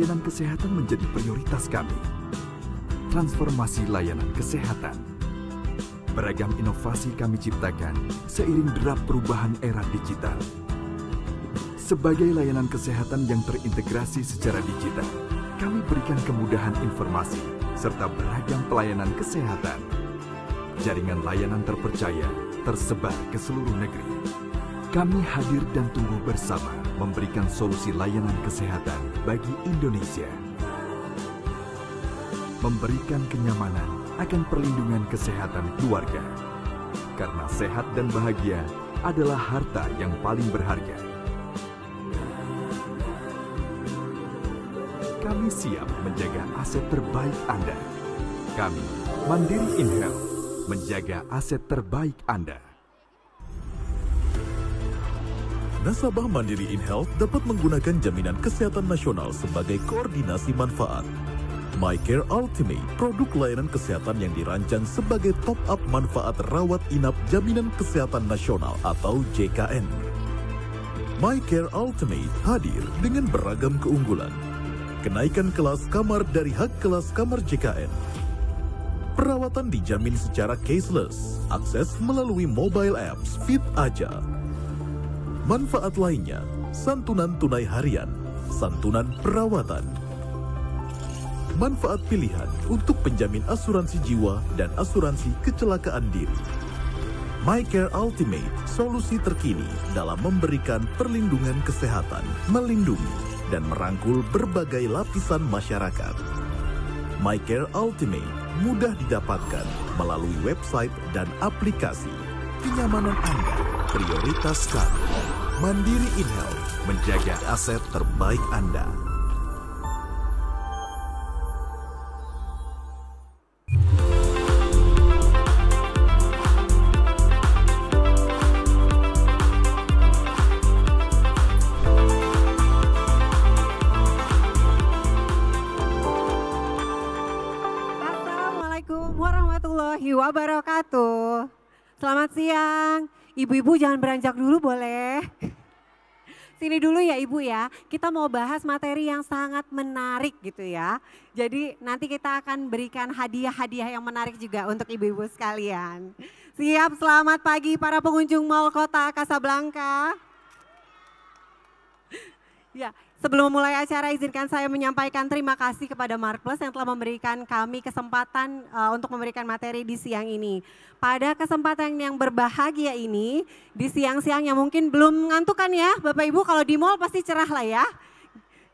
layanan kesehatan menjadi prioritas kami. Transformasi layanan kesehatan. Beragam inovasi kami ciptakan seiring derap perubahan era digital. Sebagai layanan kesehatan yang terintegrasi secara digital, kami berikan kemudahan informasi serta beragam pelayanan kesehatan. Jaringan layanan terpercaya tersebar ke seluruh negeri. Kami hadir dan tumbuh bersama memberikan solusi layanan kesehatan bagi Indonesia. Memberikan kenyamanan akan perlindungan kesehatan keluarga. Karena sehat dan bahagia adalah harta yang paling berharga. Kami siap menjaga aset terbaik Anda. Kami, Mandiri InHealth, menjaga aset terbaik Anda. nasabah Mandiri InHealth dapat menggunakan jaminan kesehatan nasional sebagai koordinasi manfaat. MyCare Ultimate, produk layanan kesehatan yang dirancang sebagai top-up manfaat rawat inap jaminan kesehatan nasional atau JKN. MyCare Ultimate hadir dengan beragam keunggulan. Kenaikan kelas kamar dari hak kelas kamar JKN, Perawatan dijamin secara caseless. Akses melalui mobile apps Fit Aja Manfaat lainnya, santunan tunai harian, santunan perawatan. Manfaat pilihan untuk penjamin asuransi jiwa dan asuransi kecelakaan diri. MyCare Ultimate, solusi terkini dalam memberikan perlindungan kesehatan, melindungi, dan merangkul berbagai lapisan masyarakat. MyCare Ultimate mudah didapatkan melalui website dan aplikasi. Kenyamanan Anda prioritas kami. Mandiri Inhel menjaga aset terbaik Anda. Assalamualaikum warahmatullahi wabarakatuh. Selamat siang. Ibu-ibu jangan beranjak dulu boleh. Sini dulu ya Ibu ya, kita mau bahas materi yang sangat menarik gitu ya. Jadi nanti kita akan berikan hadiah-hadiah yang menarik juga untuk Ibu-ibu sekalian. Siap, selamat pagi para pengunjung Mall Kota Kasablanka. Ya, Sebelum memulai acara, izinkan saya menyampaikan terima kasih kepada Mark Plus yang telah memberikan kami kesempatan uh, untuk memberikan materi di siang ini. Pada kesempatan yang berbahagia ini, di siang-siang yang mungkin belum ngantukan ya, Bapak Ibu kalau di mall pasti cerah lah ya.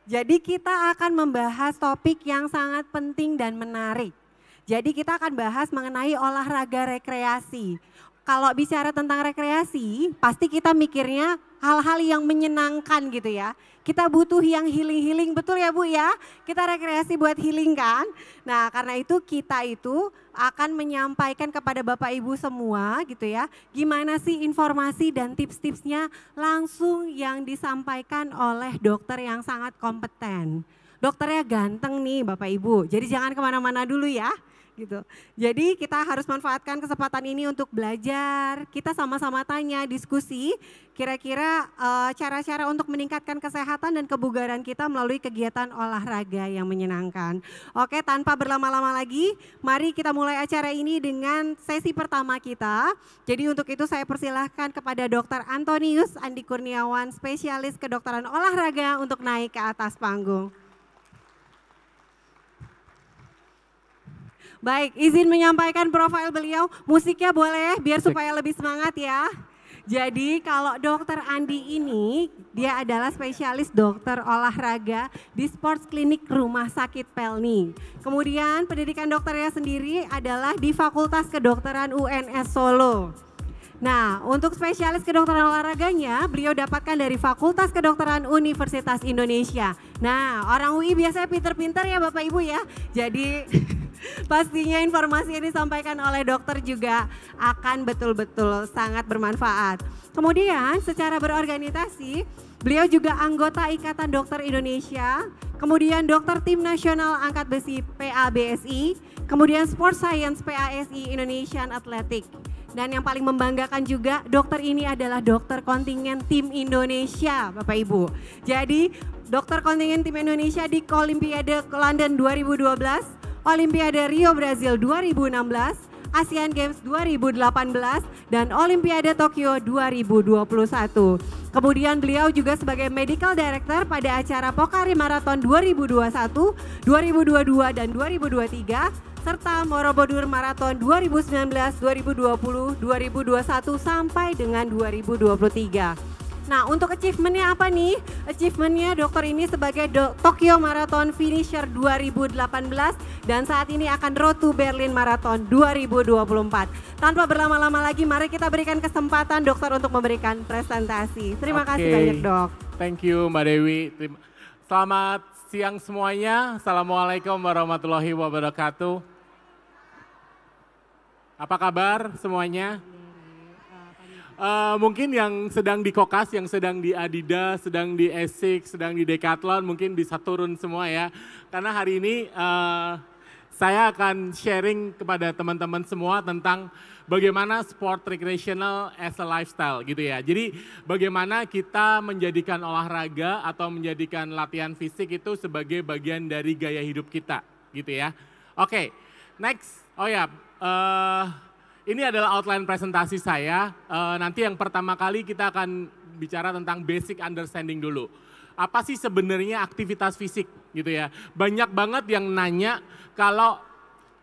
Jadi kita akan membahas topik yang sangat penting dan menarik. Jadi kita akan bahas mengenai olahraga rekreasi. Kalau bicara tentang rekreasi, pasti kita mikirnya hal-hal yang menyenangkan gitu ya. Kita butuh yang healing-healing, betul ya Bu ya? Kita rekreasi buat healing kan? Nah karena itu kita itu akan menyampaikan kepada Bapak Ibu semua gitu ya. Gimana sih informasi dan tips-tipsnya langsung yang disampaikan oleh dokter yang sangat kompeten. Dokternya ganteng nih Bapak Ibu, jadi jangan kemana-mana dulu ya gitu. Jadi kita harus manfaatkan kesempatan ini untuk belajar, kita sama-sama tanya, diskusi, kira-kira uh, cara-cara untuk meningkatkan kesehatan dan kebugaran kita melalui kegiatan olahraga yang menyenangkan. Oke, tanpa berlama-lama lagi, mari kita mulai acara ini dengan sesi pertama kita. Jadi untuk itu saya persilahkan kepada Dr. Antonius Andi Kurniawan, spesialis kedokteran olahraga untuk naik ke atas panggung. Baik, izin menyampaikan profil beliau. Musiknya boleh ya, biar supaya lebih semangat ya. Jadi kalau dokter Andi ini dia adalah spesialis dokter olahraga di Sports Klinik Rumah Sakit Pelni. Kemudian pendidikan dokternya sendiri adalah di Fakultas Kedokteran UNS Solo. Nah, untuk spesialis kedokteran olahraganya, beliau dapatkan dari Fakultas Kedokteran Universitas Indonesia. Nah, orang UI biasanya pinter-pinter ya Bapak Ibu ya. Jadi pastinya informasi ini disampaikan oleh dokter juga akan betul-betul sangat bermanfaat. Kemudian secara berorganisasi, beliau juga anggota Ikatan Dokter Indonesia, kemudian dokter tim nasional angkat besi PABSI, kemudian Sport Science PASI Indonesian Athletic. Dan yang paling membanggakan juga dokter ini adalah dokter kontingen tim Indonesia Bapak Ibu. Jadi dokter kontingen tim Indonesia di Olimpiade London 2012, Olimpiade Rio Brazil 2016, ASEAN Games 2018 dan Olimpiade Tokyo 2021. Kemudian beliau juga sebagai Medical Director pada acara Pokari Marathon 2021, 2022 dan 2023 serta Borobudur Marathon 2019, 2020, 2021 sampai dengan 2023. Nah, untuk achievementnya apa nih? Achievementnya dokter ini sebagai Do Tokyo Marathon Finisher 2018 dan saat ini akan Road to Berlin Marathon 2024. Tanpa berlama-lama lagi, mari kita berikan kesempatan dokter untuk memberikan presentasi. Terima okay. kasih banyak dok. Thank you Mbak Dewi. Terima Selamat siang semuanya. Assalamualaikum warahmatullahi wabarakatuh. Apa kabar semuanya? Uh, mungkin yang sedang di Kokas, yang sedang di Adidas, sedang di Essex, sedang di Decathlon, mungkin bisa turun semua ya. Karena hari ini uh, saya akan sharing kepada teman-teman semua tentang bagaimana sport recreational as a lifestyle gitu ya. Jadi bagaimana kita menjadikan olahraga atau menjadikan latihan fisik itu sebagai bagian dari gaya hidup kita gitu ya. Oke, okay, next. Oh ya, Uh, ini adalah outline presentasi saya. Uh, nanti yang pertama kali kita akan bicara tentang basic understanding dulu. Apa sih sebenarnya aktivitas fisik gitu ya? Banyak banget yang nanya kalau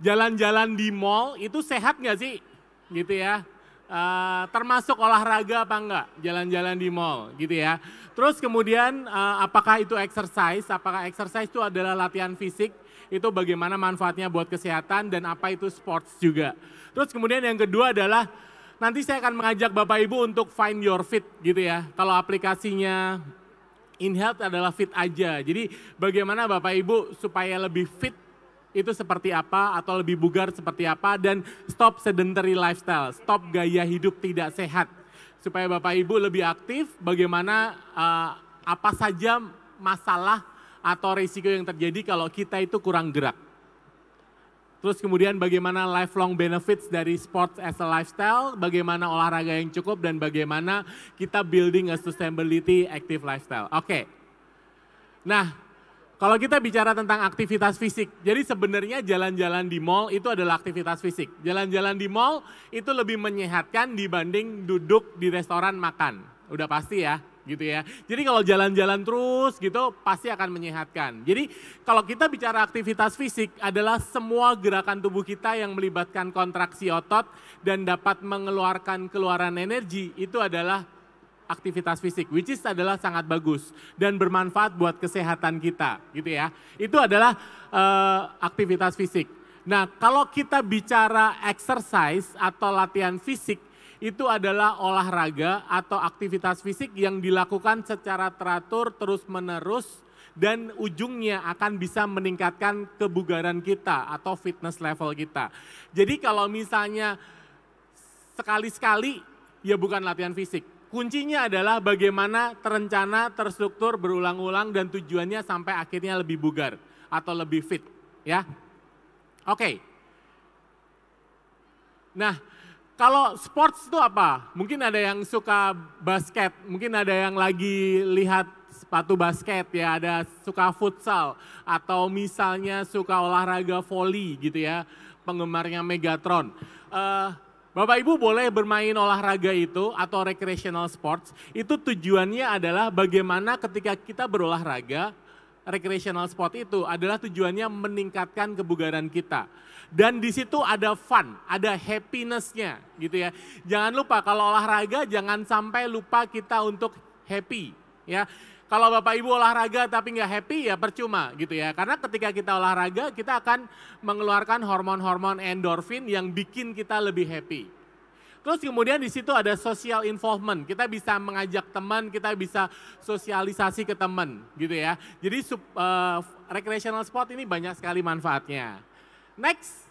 jalan-jalan di mall itu sehat nggak sih? Gitu ya. Uh, termasuk olahraga apa enggak jalan-jalan di mall gitu ya. Terus kemudian uh, apakah itu exercise? Apakah exercise itu adalah latihan fisik? itu bagaimana manfaatnya buat kesehatan dan apa itu sports juga. Terus kemudian yang kedua adalah nanti saya akan mengajak Bapak Ibu untuk find your fit gitu ya. Kalau aplikasinya in health adalah fit aja. Jadi bagaimana Bapak Ibu supaya lebih fit itu seperti apa atau lebih bugar seperti apa dan stop sedentary lifestyle, stop gaya hidup tidak sehat supaya Bapak Ibu lebih aktif bagaimana uh, apa saja masalah atau risiko yang terjadi kalau kita itu kurang gerak. Terus kemudian bagaimana lifelong benefits dari sports as a lifestyle, bagaimana olahraga yang cukup dan bagaimana kita building a sustainability active lifestyle. Oke. Okay. Nah, kalau kita bicara tentang aktivitas fisik, jadi sebenarnya jalan-jalan di mall itu adalah aktivitas fisik. Jalan-jalan di mall itu lebih menyehatkan dibanding duduk di restoran makan. Udah pasti ya gitu ya. Jadi kalau jalan-jalan terus gitu pasti akan menyehatkan. Jadi kalau kita bicara aktivitas fisik adalah semua gerakan tubuh kita yang melibatkan kontraksi otot dan dapat mengeluarkan keluaran energi itu adalah aktivitas fisik which is adalah sangat bagus dan bermanfaat buat kesehatan kita gitu ya. Itu adalah uh, aktivitas fisik. Nah, kalau kita bicara exercise atau latihan fisik itu adalah olahraga atau aktivitas fisik yang dilakukan secara teratur terus-menerus dan ujungnya akan bisa meningkatkan kebugaran kita atau fitness level kita. Jadi kalau misalnya sekali-sekali ya bukan latihan fisik. Kuncinya adalah bagaimana terencana, terstruktur, berulang-ulang dan tujuannya sampai akhirnya lebih bugar atau lebih fit, ya. Oke. Okay. Nah, kalau sports itu apa? Mungkin ada yang suka basket, mungkin ada yang lagi lihat sepatu basket ya, ada suka futsal atau misalnya suka olahraga volley gitu ya, penggemarnya Megatron. Uh, Bapak Ibu boleh bermain olahraga itu atau recreational sports. Itu tujuannya adalah bagaimana ketika kita berolahraga, recreational spot itu adalah tujuannya meningkatkan kebugaran kita. Dan di situ ada fun, ada happiness-nya gitu ya. Jangan lupa kalau olahraga jangan sampai lupa kita untuk happy ya. Kalau Bapak Ibu olahraga tapi nggak happy ya percuma gitu ya. Karena ketika kita olahraga kita akan mengeluarkan hormon-hormon endorfin yang bikin kita lebih happy Terus kemudian di situ ada social involvement. Kita bisa mengajak teman, kita bisa sosialisasi ke teman gitu ya. Jadi sub, uh, eh, recreational sport ini banyak sekali manfaatnya. Next.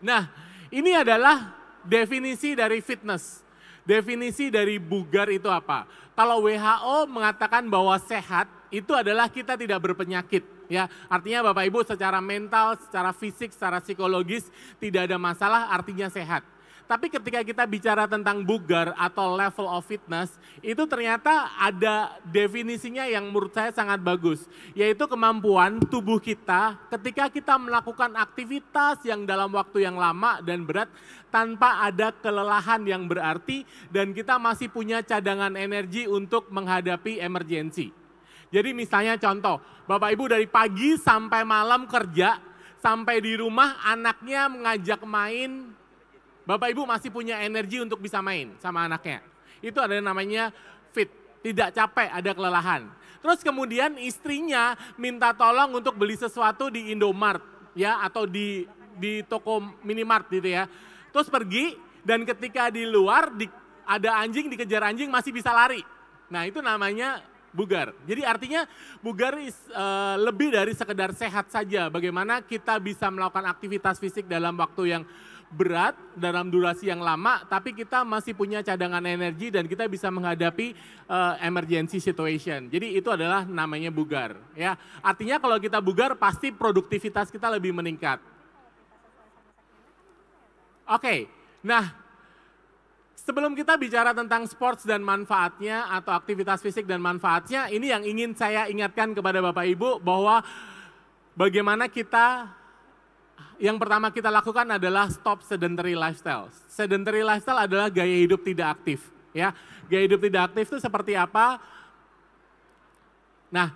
Nah, ini adalah definisi dari fitness. Definisi dari bugar itu apa? Kalau WHO mengatakan bahwa sehat itu adalah kita tidak berpenyakit, ya. Artinya Bapak Ibu secara mental, secara fisik, secara psikologis tidak ada masalah, artinya sehat. Tapi ketika kita bicara tentang bugar atau level of fitness, itu ternyata ada definisinya yang menurut saya sangat bagus, yaitu kemampuan tubuh kita ketika kita melakukan aktivitas yang dalam waktu yang lama dan berat tanpa ada kelelahan yang berarti dan kita masih punya cadangan energi untuk menghadapi emergensi. Jadi misalnya contoh, Bapak Ibu dari pagi sampai malam kerja, sampai di rumah anaknya mengajak main Bapak Ibu masih punya energi untuk bisa main sama anaknya. Itu ada namanya fit, tidak capek, ada kelelahan. Terus kemudian istrinya minta tolong untuk beli sesuatu di Indomart ya atau di di toko minimart gitu ya. Terus pergi dan ketika di luar di, ada anjing dikejar anjing masih bisa lari. Nah, itu namanya bugar. Jadi artinya bugar is, uh, lebih dari sekedar sehat saja. Bagaimana kita bisa melakukan aktivitas fisik dalam waktu yang berat dalam durasi yang lama, tapi kita masih punya cadangan energi dan kita bisa menghadapi uh, emergency situation. Jadi itu adalah namanya bugar. Ya, artinya kalau kita bugar pasti produktivitas kita lebih meningkat. Oke, okay. nah sebelum kita bicara tentang sports dan manfaatnya atau aktivitas fisik dan manfaatnya, ini yang ingin saya ingatkan kepada Bapak Ibu bahwa bagaimana kita yang pertama kita lakukan adalah stop sedentary lifestyle. Sedentary lifestyle adalah gaya hidup tidak aktif, ya. Gaya hidup tidak aktif itu seperti apa? Nah,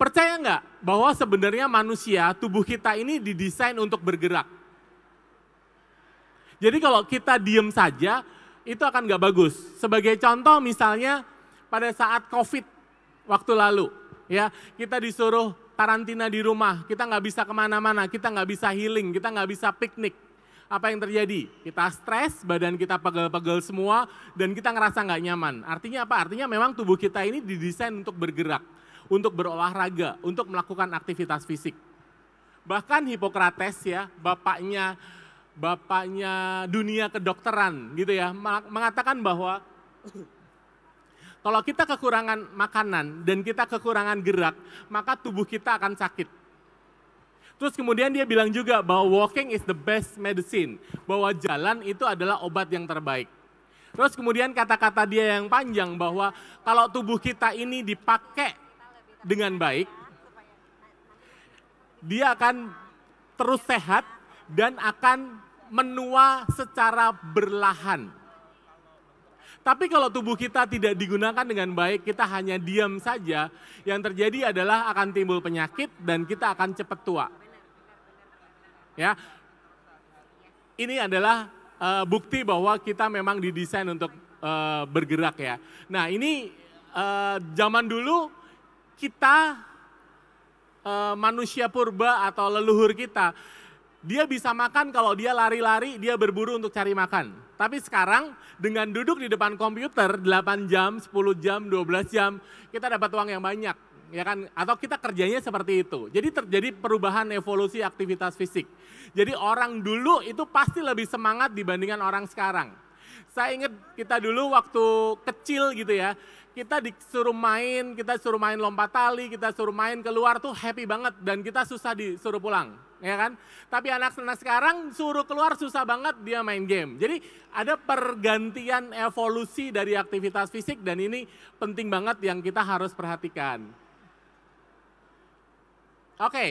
percaya nggak bahwa sebenarnya manusia, tubuh kita ini didesain untuk bergerak. Jadi kalau kita diem saja, itu akan nggak bagus. Sebagai contoh misalnya pada saat COVID waktu lalu, ya kita disuruh karantina di rumah, kita nggak bisa kemana-mana, kita nggak bisa healing, kita nggak bisa piknik. Apa yang terjadi? Kita stres, badan kita pegel-pegel semua, dan kita ngerasa nggak nyaman. Artinya apa? Artinya memang tubuh kita ini didesain untuk bergerak, untuk berolahraga, untuk melakukan aktivitas fisik. Bahkan Hipokrates ya, bapaknya bapaknya dunia kedokteran gitu ya, mengatakan bahwa kalau kita kekurangan makanan dan kita kekurangan gerak, maka tubuh kita akan sakit. Terus kemudian dia bilang juga bahwa walking is the best medicine, bahwa jalan itu adalah obat yang terbaik. Terus kemudian kata-kata dia yang panjang bahwa kalau tubuh kita ini dipakai dengan baik, dia akan terus sehat dan akan menua secara berlahan. Tapi kalau tubuh kita tidak digunakan dengan baik, kita hanya diam saja, yang terjadi adalah akan timbul penyakit dan kita akan cepat tua. Ya. Ini adalah uh, bukti bahwa kita memang didesain untuk uh, bergerak ya. Nah, ini uh, zaman dulu kita uh, manusia purba atau leluhur kita dia bisa makan kalau dia lari-lari, dia berburu untuk cari makan tapi sekarang dengan duduk di depan komputer 8 jam, 10 jam, 12 jam, kita dapat uang yang banyak. Ya kan? Atau kita kerjanya seperti itu. Jadi terjadi perubahan evolusi aktivitas fisik. Jadi orang dulu itu pasti lebih semangat dibandingkan orang sekarang. Saya ingat kita dulu waktu kecil gitu ya, kita disuruh main, kita suruh main lompat tali, kita suruh main keluar tuh happy banget dan kita susah disuruh pulang, ya kan? Tapi anak-anak sekarang suruh keluar susah banget dia main game. Jadi ada pergantian evolusi dari aktivitas fisik dan ini penting banget yang kita harus perhatikan. Oke, okay.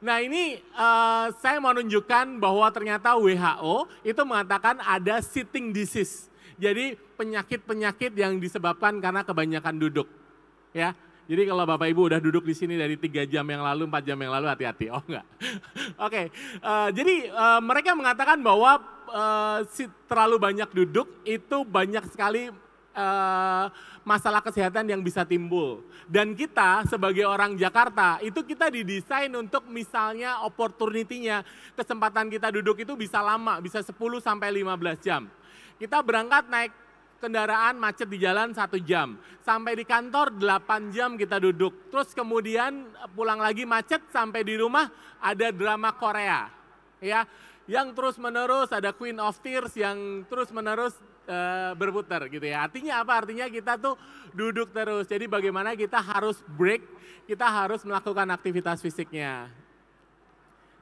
Nah ini uh, saya mau nunjukkan bahwa ternyata WHO itu mengatakan ada sitting disease. Jadi penyakit-penyakit yang disebabkan karena kebanyakan duduk. Ya, jadi kalau Bapak Ibu udah duduk di sini dari tiga jam yang lalu, empat jam yang lalu hati-hati. Oh enggak. Oke. Okay. Uh, eh, jadi uh, mereka mengatakan bahwa uh, si terlalu banyak duduk itu banyak sekali Eh, masalah kesehatan yang bisa timbul. Dan kita sebagai orang Jakarta itu kita didesain untuk misalnya opportunity-nya, kesempatan kita duduk itu bisa lama, bisa 10 sampai 15 jam. Kita berangkat naik kendaraan macet di jalan satu jam. Sampai di kantor 8 jam kita duduk. Terus kemudian pulang lagi macet sampai di rumah ada drama Korea. Ya, yang terus menerus ada Queen of Tears yang terus menerus Eh, berputar gitu ya. Artinya apa? Artinya kita tuh duduk terus. Jadi bagaimana kita harus break, kita harus melakukan aktivitas fisiknya.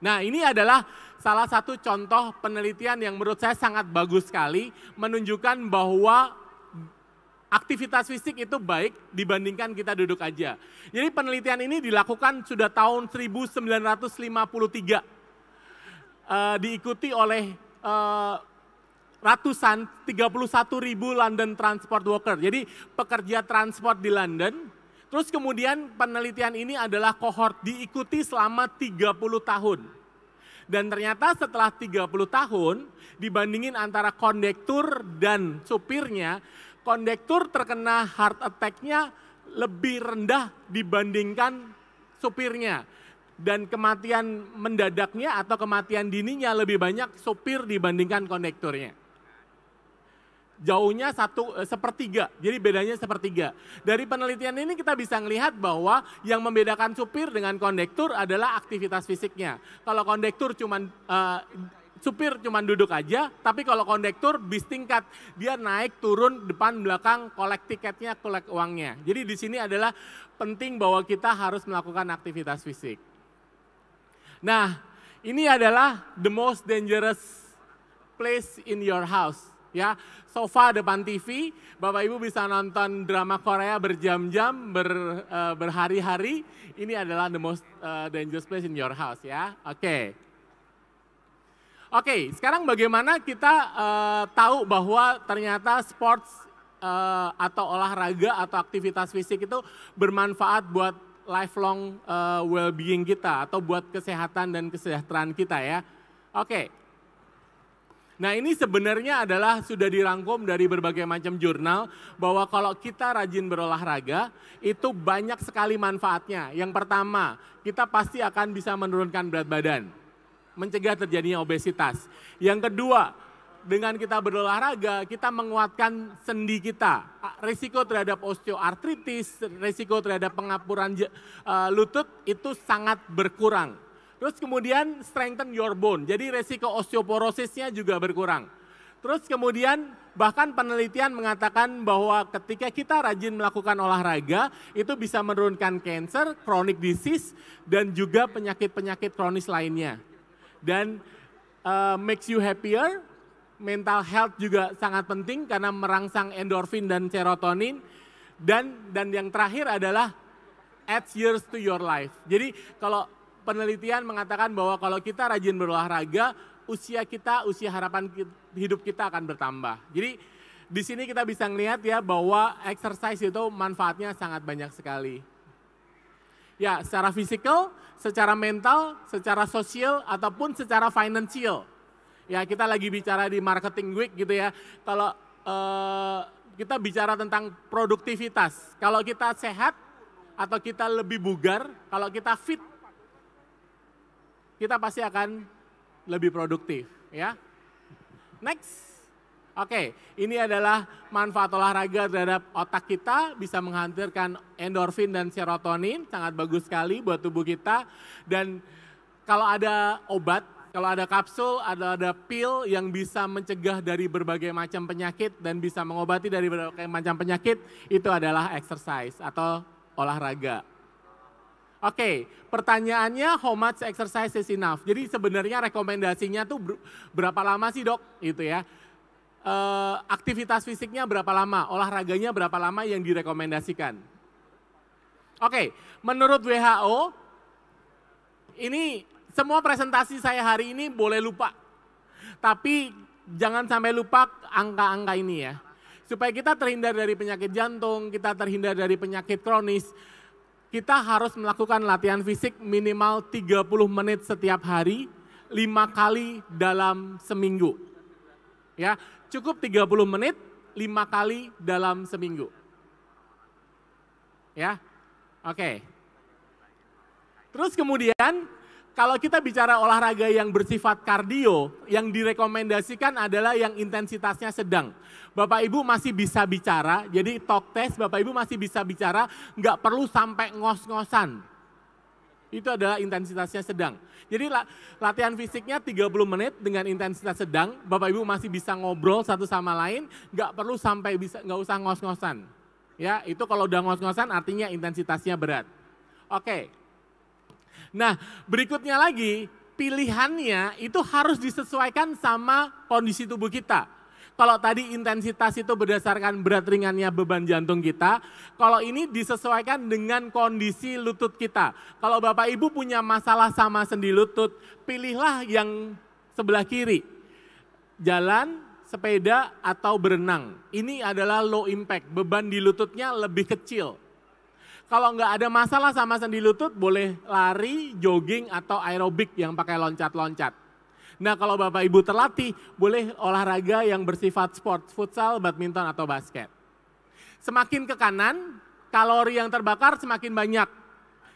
Nah ini adalah salah satu contoh penelitian yang menurut saya sangat bagus sekali menunjukkan bahwa aktivitas fisik itu baik dibandingkan kita duduk aja. Jadi penelitian ini dilakukan sudah tahun 1953 uh, eh, diikuti oleh uh, ratusan 31 ribu London Transport Worker. Jadi pekerja transport di London. Terus kemudian penelitian ini adalah kohort diikuti selama 30 tahun. Dan ternyata setelah 30 tahun dibandingin antara kondektur dan supirnya, kondektur terkena heart attack-nya lebih rendah dibandingkan supirnya dan kematian mendadaknya atau kematian dininya lebih banyak supir dibandingkan kondekturnya jauhnya satu eh, sepertiga. Jadi bedanya sepertiga. Dari penelitian ini kita bisa melihat bahwa yang membedakan supir dengan kondektur adalah aktivitas fisiknya. Kalau kondektur cuman eh, supir cuma duduk aja, tapi kalau kondektur bis tingkat dia naik turun depan belakang kolek tiketnya, kolek uangnya. Jadi di sini adalah penting bahwa kita harus melakukan aktivitas fisik. Nah, ini adalah the most dangerous place in your house ya. Sofa depan TV, Bapak Ibu bisa nonton drama Korea berjam-jam, ber, uh, berhari-hari. Ini adalah the most uh, dangerous place in your house ya. Oke. Okay. Oke, okay, sekarang bagaimana kita uh, tahu bahwa ternyata sports uh, atau olahraga atau aktivitas fisik itu bermanfaat buat lifelong uh, well-being kita atau buat kesehatan dan kesejahteraan kita ya. Oke, okay. Nah ini sebenarnya adalah sudah dirangkum dari berbagai macam jurnal bahwa kalau kita rajin berolahraga itu banyak sekali manfaatnya. Yang pertama kita pasti akan bisa menurunkan berat badan, mencegah terjadinya obesitas. Yang kedua dengan kita berolahraga kita menguatkan sendi kita. Risiko terhadap osteoartritis, risiko terhadap pengapuran eh, lutut itu sangat berkurang Terus kemudian strengthen your bone. Jadi resiko osteoporosisnya juga berkurang. Terus kemudian bahkan penelitian mengatakan bahwa ketika kita rajin melakukan olahraga itu bisa menurunkan cancer, chronic disease dan juga penyakit-penyakit kronis lainnya. Dan uh, makes you happier, mental health juga sangat penting karena merangsang endorfin dan serotonin dan dan yang terakhir adalah adds years to your life. Jadi kalau penelitian mengatakan bahwa kalau kita rajin berolahraga, usia kita, usia harapan hidup kita akan bertambah. Jadi di sini kita bisa melihat ya bahwa exercise itu manfaatnya sangat banyak sekali. Ya, secara fisikal, secara mental, secara sosial ataupun secara financial. Ya, kita lagi bicara di marketing week gitu ya. Kalau eh, kita bicara tentang produktivitas. Kalau kita sehat atau kita lebih bugar, kalau kita fit kita pasti akan lebih produktif ya. Next. Oke, okay, ini adalah manfaat olahraga terhadap otak kita, bisa menghantarkan endorfin dan serotonin, sangat bagus sekali buat tubuh kita. Dan kalau ada obat, kalau ada kapsul, ada ada pil yang bisa mencegah dari berbagai macam penyakit dan bisa mengobati dari berbagai macam penyakit, itu adalah exercise atau olahraga. Oke, okay, pertanyaannya how much exercise is enough? Jadi sebenarnya rekomendasinya tuh berapa lama sih dok? Itu ya. E, aktivitas fisiknya berapa lama? Olahraganya berapa lama yang direkomendasikan? Oke, okay, menurut WHO ini semua presentasi saya hari ini boleh lupa. Tapi jangan sampai lupa angka-angka ini ya. Supaya kita terhindar dari penyakit jantung, kita terhindar dari penyakit kronis, kita harus melakukan latihan fisik minimal 30 menit setiap hari, lima kali dalam seminggu. Ya, cukup 30 menit, lima kali dalam seminggu. Ya. Oke. Terus kemudian kalau kita bicara olahraga yang bersifat kardio, yang direkomendasikan adalah yang intensitasnya sedang. Bapak Ibu masih bisa bicara, jadi talk test Bapak Ibu masih bisa bicara, nggak perlu sampai ngos-ngosan. Itu adalah intensitasnya sedang. Jadi latihan fisiknya 30 menit dengan intensitas sedang, Bapak Ibu masih bisa ngobrol satu sama lain, nggak perlu sampai bisa nggak usah ngos-ngosan. Ya, itu kalau udah ngos-ngosan artinya intensitasnya berat. Oke. Nah, berikutnya lagi pilihannya itu harus disesuaikan sama kondisi tubuh kita. Kalau tadi intensitas itu berdasarkan berat ringannya beban jantung kita, kalau ini disesuaikan dengan kondisi lutut kita. Kalau Bapak Ibu punya masalah sama sendi lutut, pilihlah yang sebelah kiri. Jalan, sepeda, atau berenang. Ini adalah low impact, beban di lututnya lebih kecil. Kalau nggak ada masalah sama sendi lutut, boleh lari, jogging, atau aerobik yang pakai loncat-loncat. Nah kalau Bapak Ibu terlatih, boleh olahraga yang bersifat sport, futsal, badminton, atau basket. Semakin ke kanan, kalori yang terbakar semakin banyak.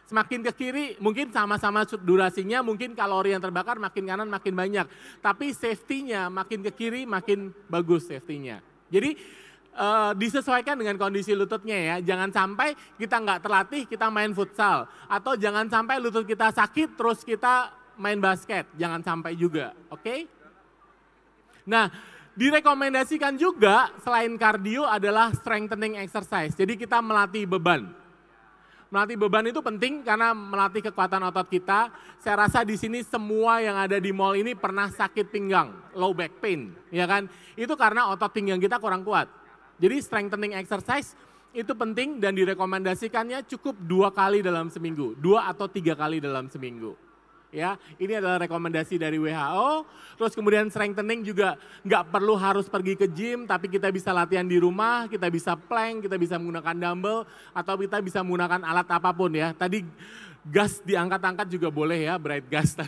Semakin ke kiri, mungkin sama-sama durasinya, mungkin kalori yang terbakar makin kanan makin banyak. Tapi safety-nya makin ke kiri makin bagus safety-nya. Jadi uh, disesuaikan dengan kondisi lututnya ya. Jangan sampai kita nggak terlatih, kita main futsal. Atau jangan sampai lutut kita sakit, terus kita main basket, jangan sampai juga, oke? Okay? Nah, direkomendasikan juga selain kardio adalah strengthening exercise. Jadi kita melatih beban. Melatih beban itu penting karena melatih kekuatan otot kita. Saya rasa di sini semua yang ada di mall ini pernah sakit pinggang, low back pain, ya kan? Itu karena otot pinggang kita kurang kuat. Jadi strengthening exercise itu penting dan direkomendasikannya cukup dua kali dalam seminggu, dua atau tiga kali dalam seminggu ya. Ini adalah rekomendasi dari WHO. Terus kemudian strengthening juga nggak perlu harus pergi ke gym, tapi kita bisa latihan di rumah, kita bisa plank, kita bisa menggunakan dumbbell, atau kita bisa menggunakan alat apapun ya. Tadi gas diangkat-angkat juga boleh ya, bright gas.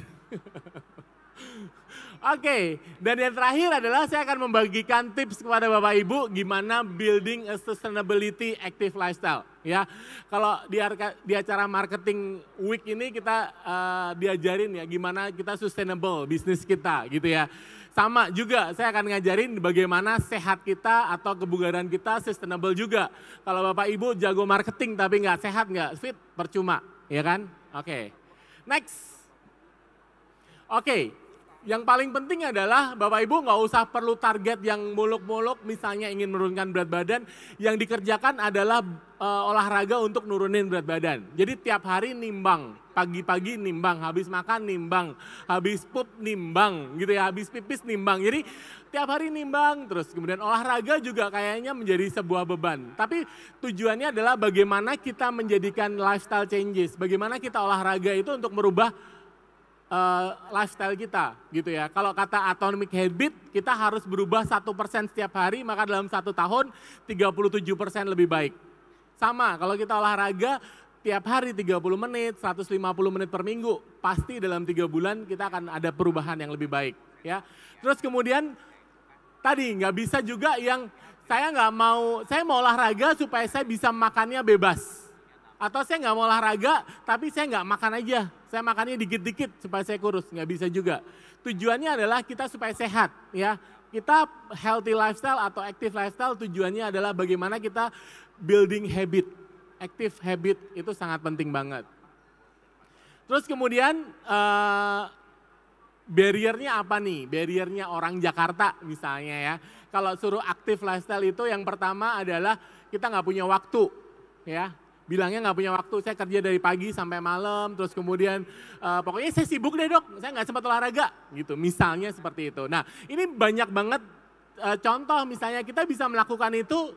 Oke, okay. dan yang terakhir adalah saya akan membagikan tips kepada Bapak Ibu gimana building a sustainability active lifestyle ya. Kalau di, di acara marketing week ini kita uh, diajarin ya gimana kita sustainable bisnis kita gitu ya. Sama juga saya akan ngajarin bagaimana sehat kita atau kebugaran kita sustainable juga. Kalau Bapak Ibu jago marketing tapi nggak sehat nggak fit percuma ya kan? Oke. Okay. Next. Oke, okay yang paling penting adalah Bapak Ibu nggak usah perlu target yang muluk-muluk misalnya ingin menurunkan berat badan yang dikerjakan adalah e, olahraga untuk nurunin berat badan. Jadi tiap hari nimbang, pagi-pagi nimbang, habis makan nimbang, habis pup nimbang gitu ya, habis pipis nimbang. Jadi tiap hari nimbang terus kemudian olahraga juga kayaknya menjadi sebuah beban. Tapi tujuannya adalah bagaimana kita menjadikan lifestyle changes, bagaimana kita olahraga itu untuk merubah uh, lifestyle kita gitu ya. Kalau kata atomic habit, kita harus berubah satu persen setiap hari, maka dalam satu tahun 37% lebih baik. Sama, kalau kita olahraga tiap hari 30 menit, 150 menit per minggu, pasti dalam tiga bulan kita akan ada perubahan yang lebih baik. Ya, terus kemudian tadi nggak bisa juga yang saya nggak mau, saya mau olahraga supaya saya bisa makannya bebas atau saya nggak mau olahraga, tapi saya nggak makan aja. Saya makannya dikit-dikit supaya saya kurus, nggak bisa juga. Tujuannya adalah kita supaya sehat, ya. Kita healthy lifestyle atau active lifestyle tujuannya adalah bagaimana kita building habit. Active habit itu sangat penting banget. Terus kemudian uh, barriernya apa nih? Barriernya orang Jakarta misalnya ya. Kalau suruh active lifestyle itu yang pertama adalah kita nggak punya waktu ya bilangnya nggak punya waktu, saya kerja dari pagi sampai malam, terus kemudian uh, pokoknya saya sibuk deh dok, saya nggak sempat olahraga gitu, misalnya seperti itu. Nah ini banyak banget uh, contoh misalnya kita bisa melakukan itu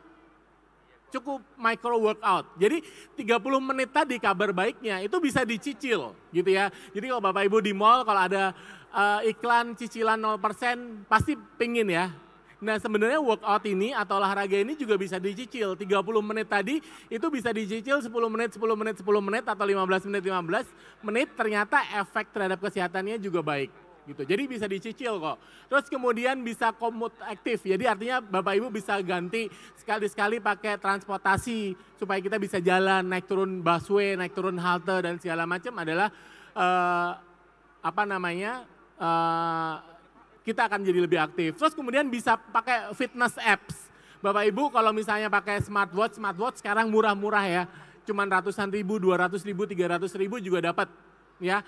cukup micro workout. Jadi 30 menit tadi kabar baiknya itu bisa dicicil gitu ya. Jadi kalau Bapak Ibu di mall kalau ada uh, iklan cicilan 0% pasti pingin ya Nah sebenarnya workout ini atau olahraga ini juga bisa dicicil. 30 menit tadi itu bisa dicicil 10 menit, 10 menit, 10 menit atau 15 menit, 15 menit. Ternyata efek terhadap kesehatannya juga baik gitu. Jadi bisa dicicil kok. Terus kemudian bisa komut aktif. Jadi artinya Bapak Ibu bisa ganti sekali-sekali pakai transportasi supaya kita bisa jalan, naik turun busway, naik turun halte dan segala macam adalah uh, apa namanya? Uh, kita akan jadi lebih aktif. Terus kemudian bisa pakai fitness apps. Bapak Ibu kalau misalnya pakai smartwatch, smartwatch sekarang murah-murah ya. Cuman ratusan ribu, dua ratus ribu, tiga ratus ribu juga dapat. ya.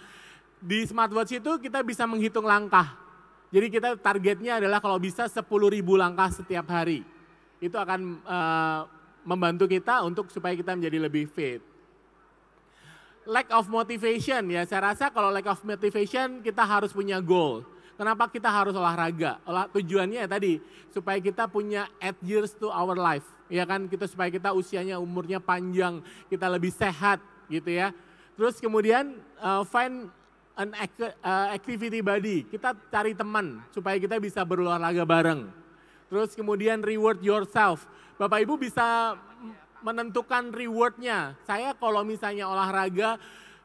Di smartwatch itu kita bisa menghitung langkah. Jadi kita targetnya adalah kalau bisa sepuluh ribu langkah setiap hari. Itu akan uh, membantu kita untuk supaya kita menjadi lebih fit lack of motivation ya. Saya rasa kalau lack of motivation kita harus punya goal. Kenapa kita harus olahraga? Olah, tujuannya ya tadi supaya kita punya eight years to our life, ya kan? Kita supaya kita usianya umurnya panjang, kita lebih sehat, gitu ya. Terus kemudian uh, find an eh, activity body. Kita cari teman supaya kita bisa berolahraga bareng. Terus kemudian reward yourself. Bapak Ibu bisa menentukan rewardnya. Saya kalau misalnya olahraga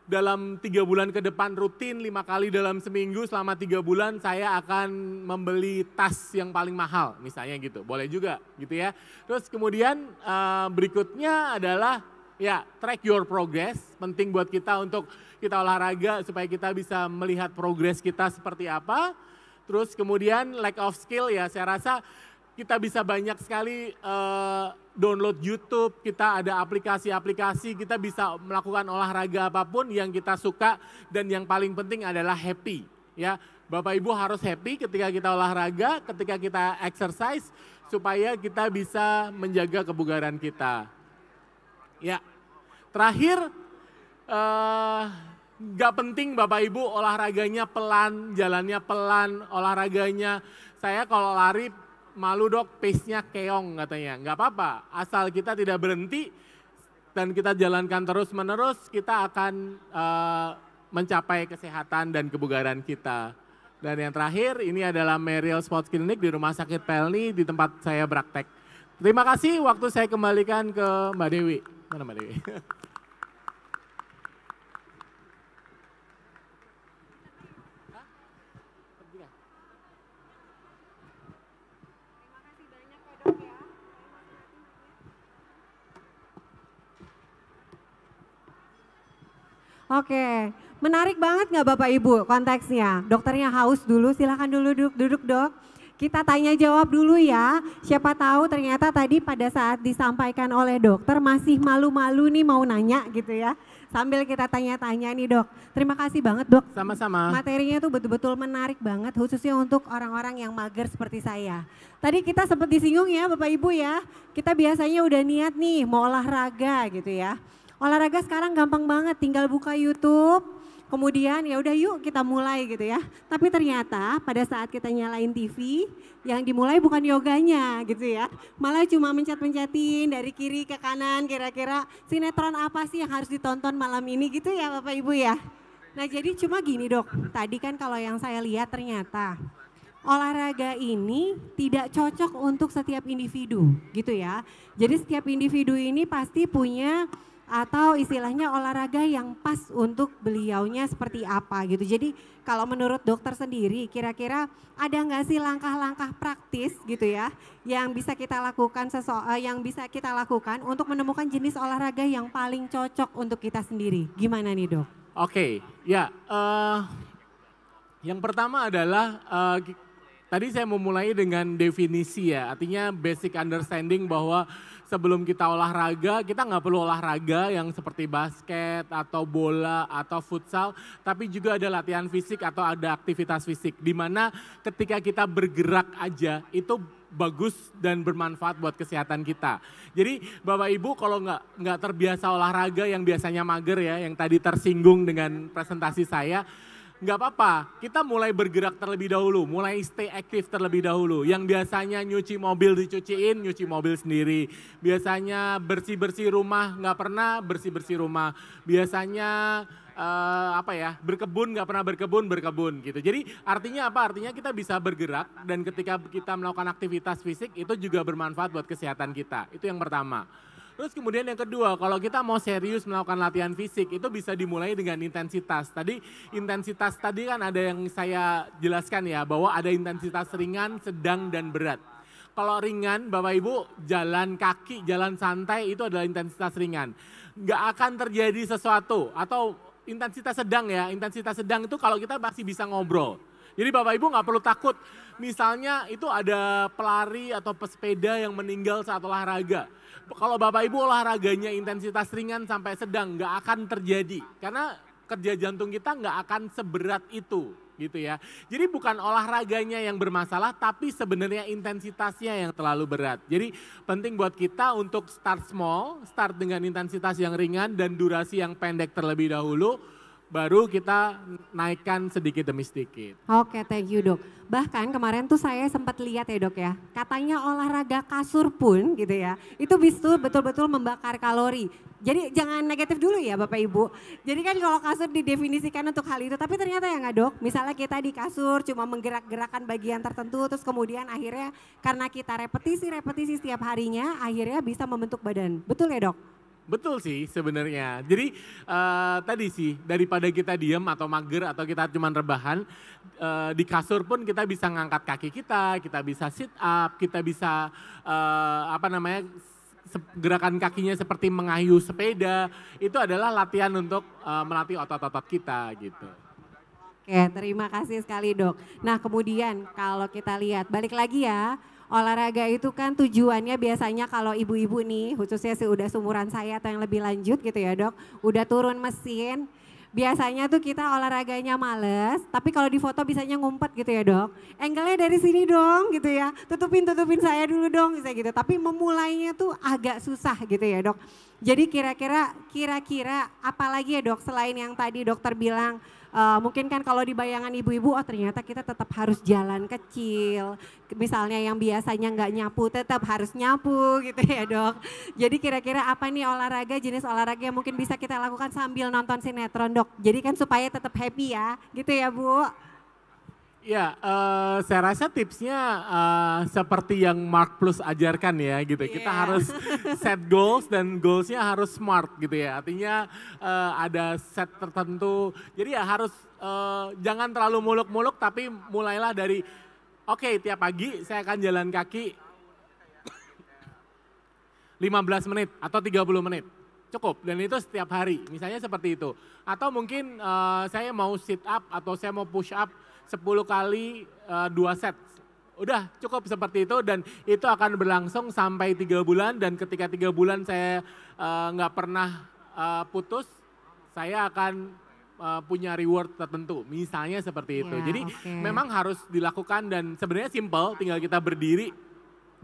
dalam tiga bulan ke depan rutin lima kali dalam seminggu selama tiga bulan saya akan membeli tas yang paling mahal misalnya gitu boleh juga gitu ya terus kemudian uh, berikutnya adalah ya track your progress penting buat kita untuk kita olahraga supaya kita bisa melihat progres kita seperti apa terus kemudian lack of skill ya saya rasa kita bisa banyak sekali uh, download YouTube, kita ada aplikasi-aplikasi, kita bisa melakukan olahraga apapun yang kita suka dan yang paling penting adalah happy ya. Bapak Ibu harus happy ketika kita olahraga, ketika kita exercise supaya kita bisa menjaga kebugaran kita. Ya. Terakhir eh gak penting Bapak Ibu olahraganya pelan, jalannya pelan, olahraganya saya kalau lari malu dok, pace-nya keong katanya. Nggak apa-apa, asal kita tidak berhenti dan kita jalankan terus-menerus, kita akan uh, mencapai kesehatan dan kebugaran kita. Dan yang terakhir, ini adalah Meriel Sports Clinic di Rumah Sakit Pelni di tempat saya praktek. Terima kasih, waktu saya kembalikan ke Mbak Dewi. Mana Mbak Dewi? Oke, menarik banget nggak Bapak Ibu konteksnya. Dokternya haus dulu, silahkan dulu duduk, duduk dok. Kita tanya jawab dulu ya. Siapa tahu ternyata tadi pada saat disampaikan oleh dokter masih malu-malu nih mau nanya gitu ya. Sambil kita tanya-tanya nih dok. Terima kasih banget dok. Sama-sama. Materinya tuh betul-betul menarik banget khususnya untuk orang-orang yang mager seperti saya. Tadi kita sempat disinggung ya Bapak Ibu ya. Kita biasanya udah niat nih mau olahraga gitu ya. Olahraga sekarang gampang banget, tinggal buka YouTube, kemudian ya udah yuk kita mulai gitu ya. Tapi ternyata pada saat kita nyalain TV, yang dimulai bukan yoganya gitu ya. Malah cuma mencet-mencetin dari kiri ke kanan kira-kira sinetron apa sih yang harus ditonton malam ini gitu ya Bapak Ibu ya. Nah jadi cuma gini dok, tadi kan kalau yang saya lihat ternyata olahraga ini tidak cocok untuk setiap individu gitu ya. Jadi setiap individu ini pasti punya atau istilahnya olahraga yang pas untuk beliaunya seperti apa gitu. Jadi kalau menurut dokter sendiri kira-kira ada nggak sih langkah-langkah praktis gitu ya yang bisa kita lakukan seso eh, yang bisa kita lakukan untuk menemukan jenis olahraga yang paling cocok untuk kita sendiri. Gimana nih dok? Oke, okay, ya uh, yang pertama adalah uh, tadi saya memulai dengan definisi ya, artinya basic understanding bahwa sebelum kita olahraga, kita nggak perlu olahraga yang seperti basket atau bola atau futsal, tapi juga ada latihan fisik atau ada aktivitas fisik. Dimana ketika kita bergerak aja itu bagus dan bermanfaat buat kesehatan kita. Jadi Bapak Ibu kalau nggak nggak terbiasa olahraga yang biasanya mager ya, yang tadi tersinggung dengan presentasi saya, nggak apa-apa. Kita mulai bergerak terlebih dahulu, mulai stay active terlebih dahulu. Yang biasanya nyuci mobil dicuciin, nyuci mobil sendiri. Biasanya bersih-bersih rumah, nggak pernah bersih-bersih rumah. Biasanya uh, apa ya berkebun nggak pernah berkebun berkebun gitu jadi artinya apa artinya kita bisa bergerak dan ketika kita melakukan aktivitas fisik itu juga bermanfaat buat kesehatan kita itu yang pertama Terus kemudian yang kedua, kalau kita mau serius melakukan latihan fisik itu bisa dimulai dengan intensitas. Tadi intensitas tadi kan ada yang saya jelaskan ya bahwa ada intensitas ringan, sedang dan berat. Kalau ringan, Bapak Ibu, jalan kaki, jalan santai itu adalah intensitas ringan. Nggak akan terjadi sesuatu atau intensitas sedang ya, intensitas sedang itu kalau kita masih bisa ngobrol. Jadi Bapak Ibu nggak perlu takut, misalnya itu ada pelari atau pesepeda yang meninggal saat olahraga kalau bapak ibu olahraganya intensitas ringan sampai sedang nggak akan terjadi karena kerja jantung kita nggak akan seberat itu gitu ya. Jadi bukan olahraganya yang bermasalah tapi sebenarnya intensitasnya yang terlalu berat. Jadi penting buat kita untuk start small, start dengan intensitas yang ringan dan durasi yang pendek terlebih dahulu baru kita naikkan sedikit demi sedikit. Oke, okay, thank you dok. Bahkan kemarin tuh saya sempat lihat ya dok ya, katanya olahraga kasur pun gitu ya, itu bisa betul-betul membakar kalori. Jadi jangan negatif dulu ya Bapak Ibu. Jadi kan kalau kasur didefinisikan untuk hal itu, tapi ternyata ya nggak dok, misalnya kita di kasur cuma menggerak-gerakan bagian tertentu, terus kemudian akhirnya karena kita repetisi-repetisi setiap harinya, akhirnya bisa membentuk badan. Betul ya dok? Betul sih sebenarnya. Jadi uh, tadi sih daripada kita diem atau mager atau kita cuma rebahan uh, di kasur pun kita bisa ngangkat kaki kita, kita bisa sit up, kita bisa uh, apa namanya gerakan kakinya seperti mengayuh sepeda itu adalah latihan untuk uh, melatih otot-otot kita gitu. Oke, terima kasih sekali dok. Nah kemudian kalau kita lihat balik lagi ya olahraga itu kan tujuannya biasanya kalau ibu-ibu nih khususnya sih udah seumuran saya atau yang lebih lanjut gitu ya dok udah turun mesin biasanya tuh kita olahraganya males tapi kalau di foto bisanya ngumpet gitu ya dok angle dari sini dong gitu ya tutupin tutupin saya dulu dong bisa gitu tapi memulainya tuh agak susah gitu ya dok jadi kira-kira kira-kira apalagi ya dok selain yang tadi dokter bilang uh, mungkin kan kalau di bayangan ibu-ibu oh ternyata kita tetap harus jalan kecil misalnya yang biasanya nggak nyapu tetap harus nyapu gitu ya dok jadi kira-kira apa nih olahraga jenis olahraga yang mungkin bisa kita lakukan sambil nonton sinetron dok jadi kan supaya tetap happy ya gitu ya bu Ya, uh, saya rasa tipsnya uh, seperti yang Mark Plus ajarkan ya gitu. Yeah. Kita harus set goals dan goalsnya harus smart gitu ya. Artinya uh, ada set tertentu. Jadi ya harus uh, jangan terlalu muluk-muluk tapi mulailah dari oke okay, tiap pagi saya akan jalan kaki 15 menit atau 30 menit cukup dan itu setiap hari misalnya seperti itu atau mungkin uh, saya mau sit up atau saya mau push up 10 kali uh, eh, 2 set. Udah cukup seperti itu dan itu akan berlangsung sampai 3 bulan dan ketika 3 bulan saya eh, nggak uh, pernah uh, putus, saya akan uh, punya reward tertentu. Misalnya seperti itu. Yeah, Jadi okay. memang harus dilakukan dan sebenarnya simple, tinggal kita berdiri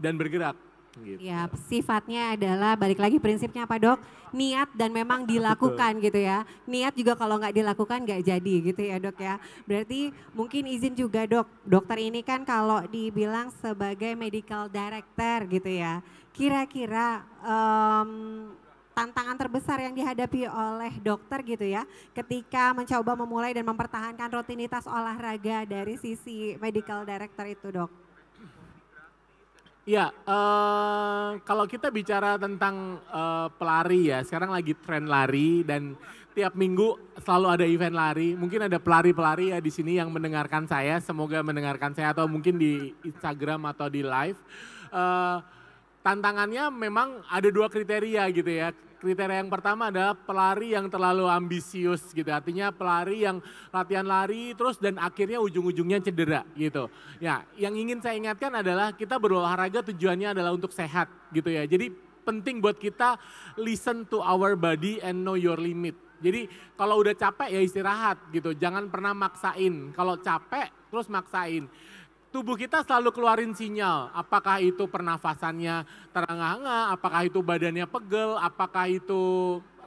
dan bergerak Gitu. Ya, sifatnya adalah balik lagi prinsipnya apa dok? Niat dan memang dilakukan gitu ya. Niat juga kalau nggak dilakukan nggak jadi gitu ya dok ya. Berarti mungkin izin juga dok, dokter ini kan kalau dibilang sebagai medical director gitu ya. Kira-kira um, tantangan terbesar yang dihadapi oleh dokter gitu ya ketika mencoba memulai dan mempertahankan rutinitas olahraga dari sisi medical director itu dok? Ya, uh, kalau kita bicara tentang uh, pelari ya, sekarang lagi tren lari dan tiap minggu selalu ada event lari. Mungkin ada pelari-pelari ya di sini yang mendengarkan saya, semoga mendengarkan saya atau mungkin di Instagram atau di live. Uh, tantangannya memang ada dua kriteria gitu ya. Kriteria yang pertama adalah pelari yang terlalu ambisius gitu. Artinya pelari yang latihan lari terus dan akhirnya ujung-ujungnya cedera gitu. Ya, yang ingin saya ingatkan adalah kita berolahraga tujuannya adalah untuk sehat gitu ya. Jadi penting buat kita listen to our body and know your limit. Jadi kalau udah capek ya istirahat gitu. Jangan pernah maksain. Kalau capek terus maksain tubuh kita selalu keluarin sinyal. Apakah itu pernafasannya terengah-engah, apakah itu badannya pegel, apakah itu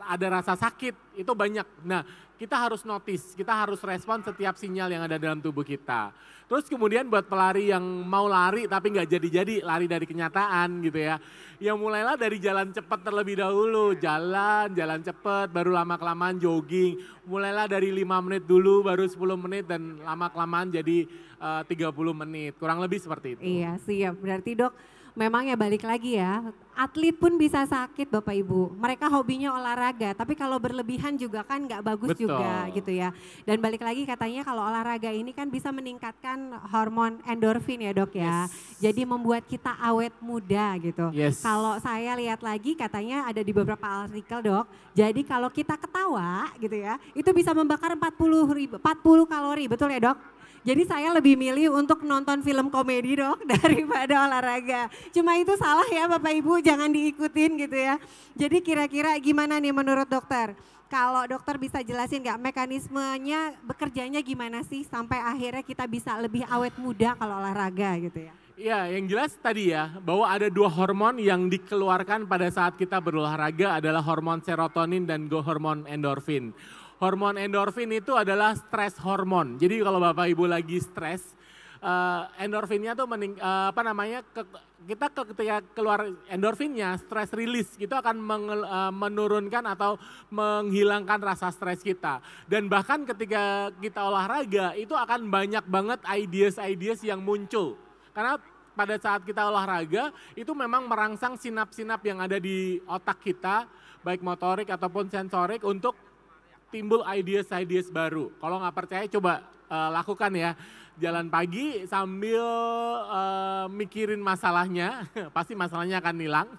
ada rasa sakit, itu banyak. Nah, kita harus notice, kita harus respon setiap sinyal yang ada dalam tubuh kita. Terus kemudian buat pelari yang mau lari tapi nggak jadi-jadi lari dari kenyataan gitu ya. Ya mulailah dari jalan cepat terlebih dahulu, jalan, jalan cepat, baru lama-kelamaan jogging. Mulailah dari 5 menit dulu, baru 10 menit dan lama-kelamaan jadi eh, uh, 30 menit. Kurang lebih seperti itu. Iya siap, berarti dok memang ya balik lagi ya, atlet pun bisa sakit Bapak Ibu. Mereka hobinya olahraga, tapi kalau berlebihan juga kan nggak bagus Betul. juga gitu ya. Dan balik lagi katanya kalau olahraga ini kan bisa meningkatkan hormon endorfin ya dok ya. Yes. Jadi membuat kita awet muda gitu. Yes. Kalau saya lihat lagi katanya ada di beberapa artikel dok, jadi kalau kita ketawa gitu ya, itu bisa membakar 40, ribu, 40 kalori, betul ya dok? Jadi saya lebih milih untuk nonton film komedi dok daripada olahraga. Cuma itu salah ya Bapak Ibu, jangan diikutin gitu ya. Jadi kira-kira gimana nih menurut dokter? Kalau dokter bisa jelasin nggak mekanismenya bekerjanya gimana sih sampai akhirnya kita bisa lebih awet muda kalau olahraga gitu ya? Ya, yang jelas tadi ya, bahwa ada dua hormon yang dikeluarkan pada saat kita berolahraga adalah hormon serotonin dan hormon endorfin. Hormon endorfin itu adalah stres hormon. Jadi kalau Bapak Ibu lagi stres, uh, eh, endorfinnya tuh mening, uh, apa namanya ke, kita ketika keluar endorfinnya stres rilis itu akan meng, uh, eh, menurunkan atau menghilangkan rasa stres kita dan bahkan ketika kita olahraga itu akan banyak banget ideas-ideas yang muncul karena pada saat kita olahraga itu memang merangsang sinap-sinap yang ada di otak kita baik motorik ataupun sensorik untuk timbul ideas-ideas baru. Kalau nggak percaya coba uh, lakukan ya jalan pagi sambil uh, mikirin masalahnya, pasti masalahnya akan hilang.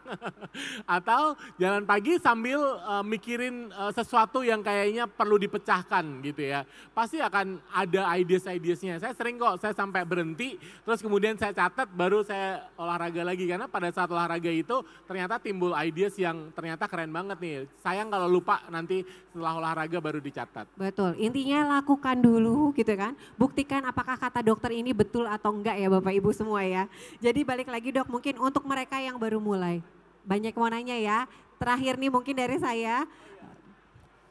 Atau jalan pagi sambil uh, mikirin uh, sesuatu yang kayaknya perlu dipecahkan gitu ya. Pasti akan ada ide ideasnya Saya sering kok, saya sampai berhenti, terus kemudian saya catat, baru saya olahraga lagi. Karena pada saat olahraga itu ternyata timbul ideas yang ternyata keren banget nih. Sayang kalau lupa nanti setelah olahraga baru dicatat. Betul, intinya lakukan dulu gitu kan. Buktikan apakah kata dokter ini betul atau enggak ya Bapak Ibu semua ya. Jadi balik lagi dok mungkin untuk mereka yang baru mulai. Banyak yang mau nanya ya. Terakhir nih mungkin dari saya,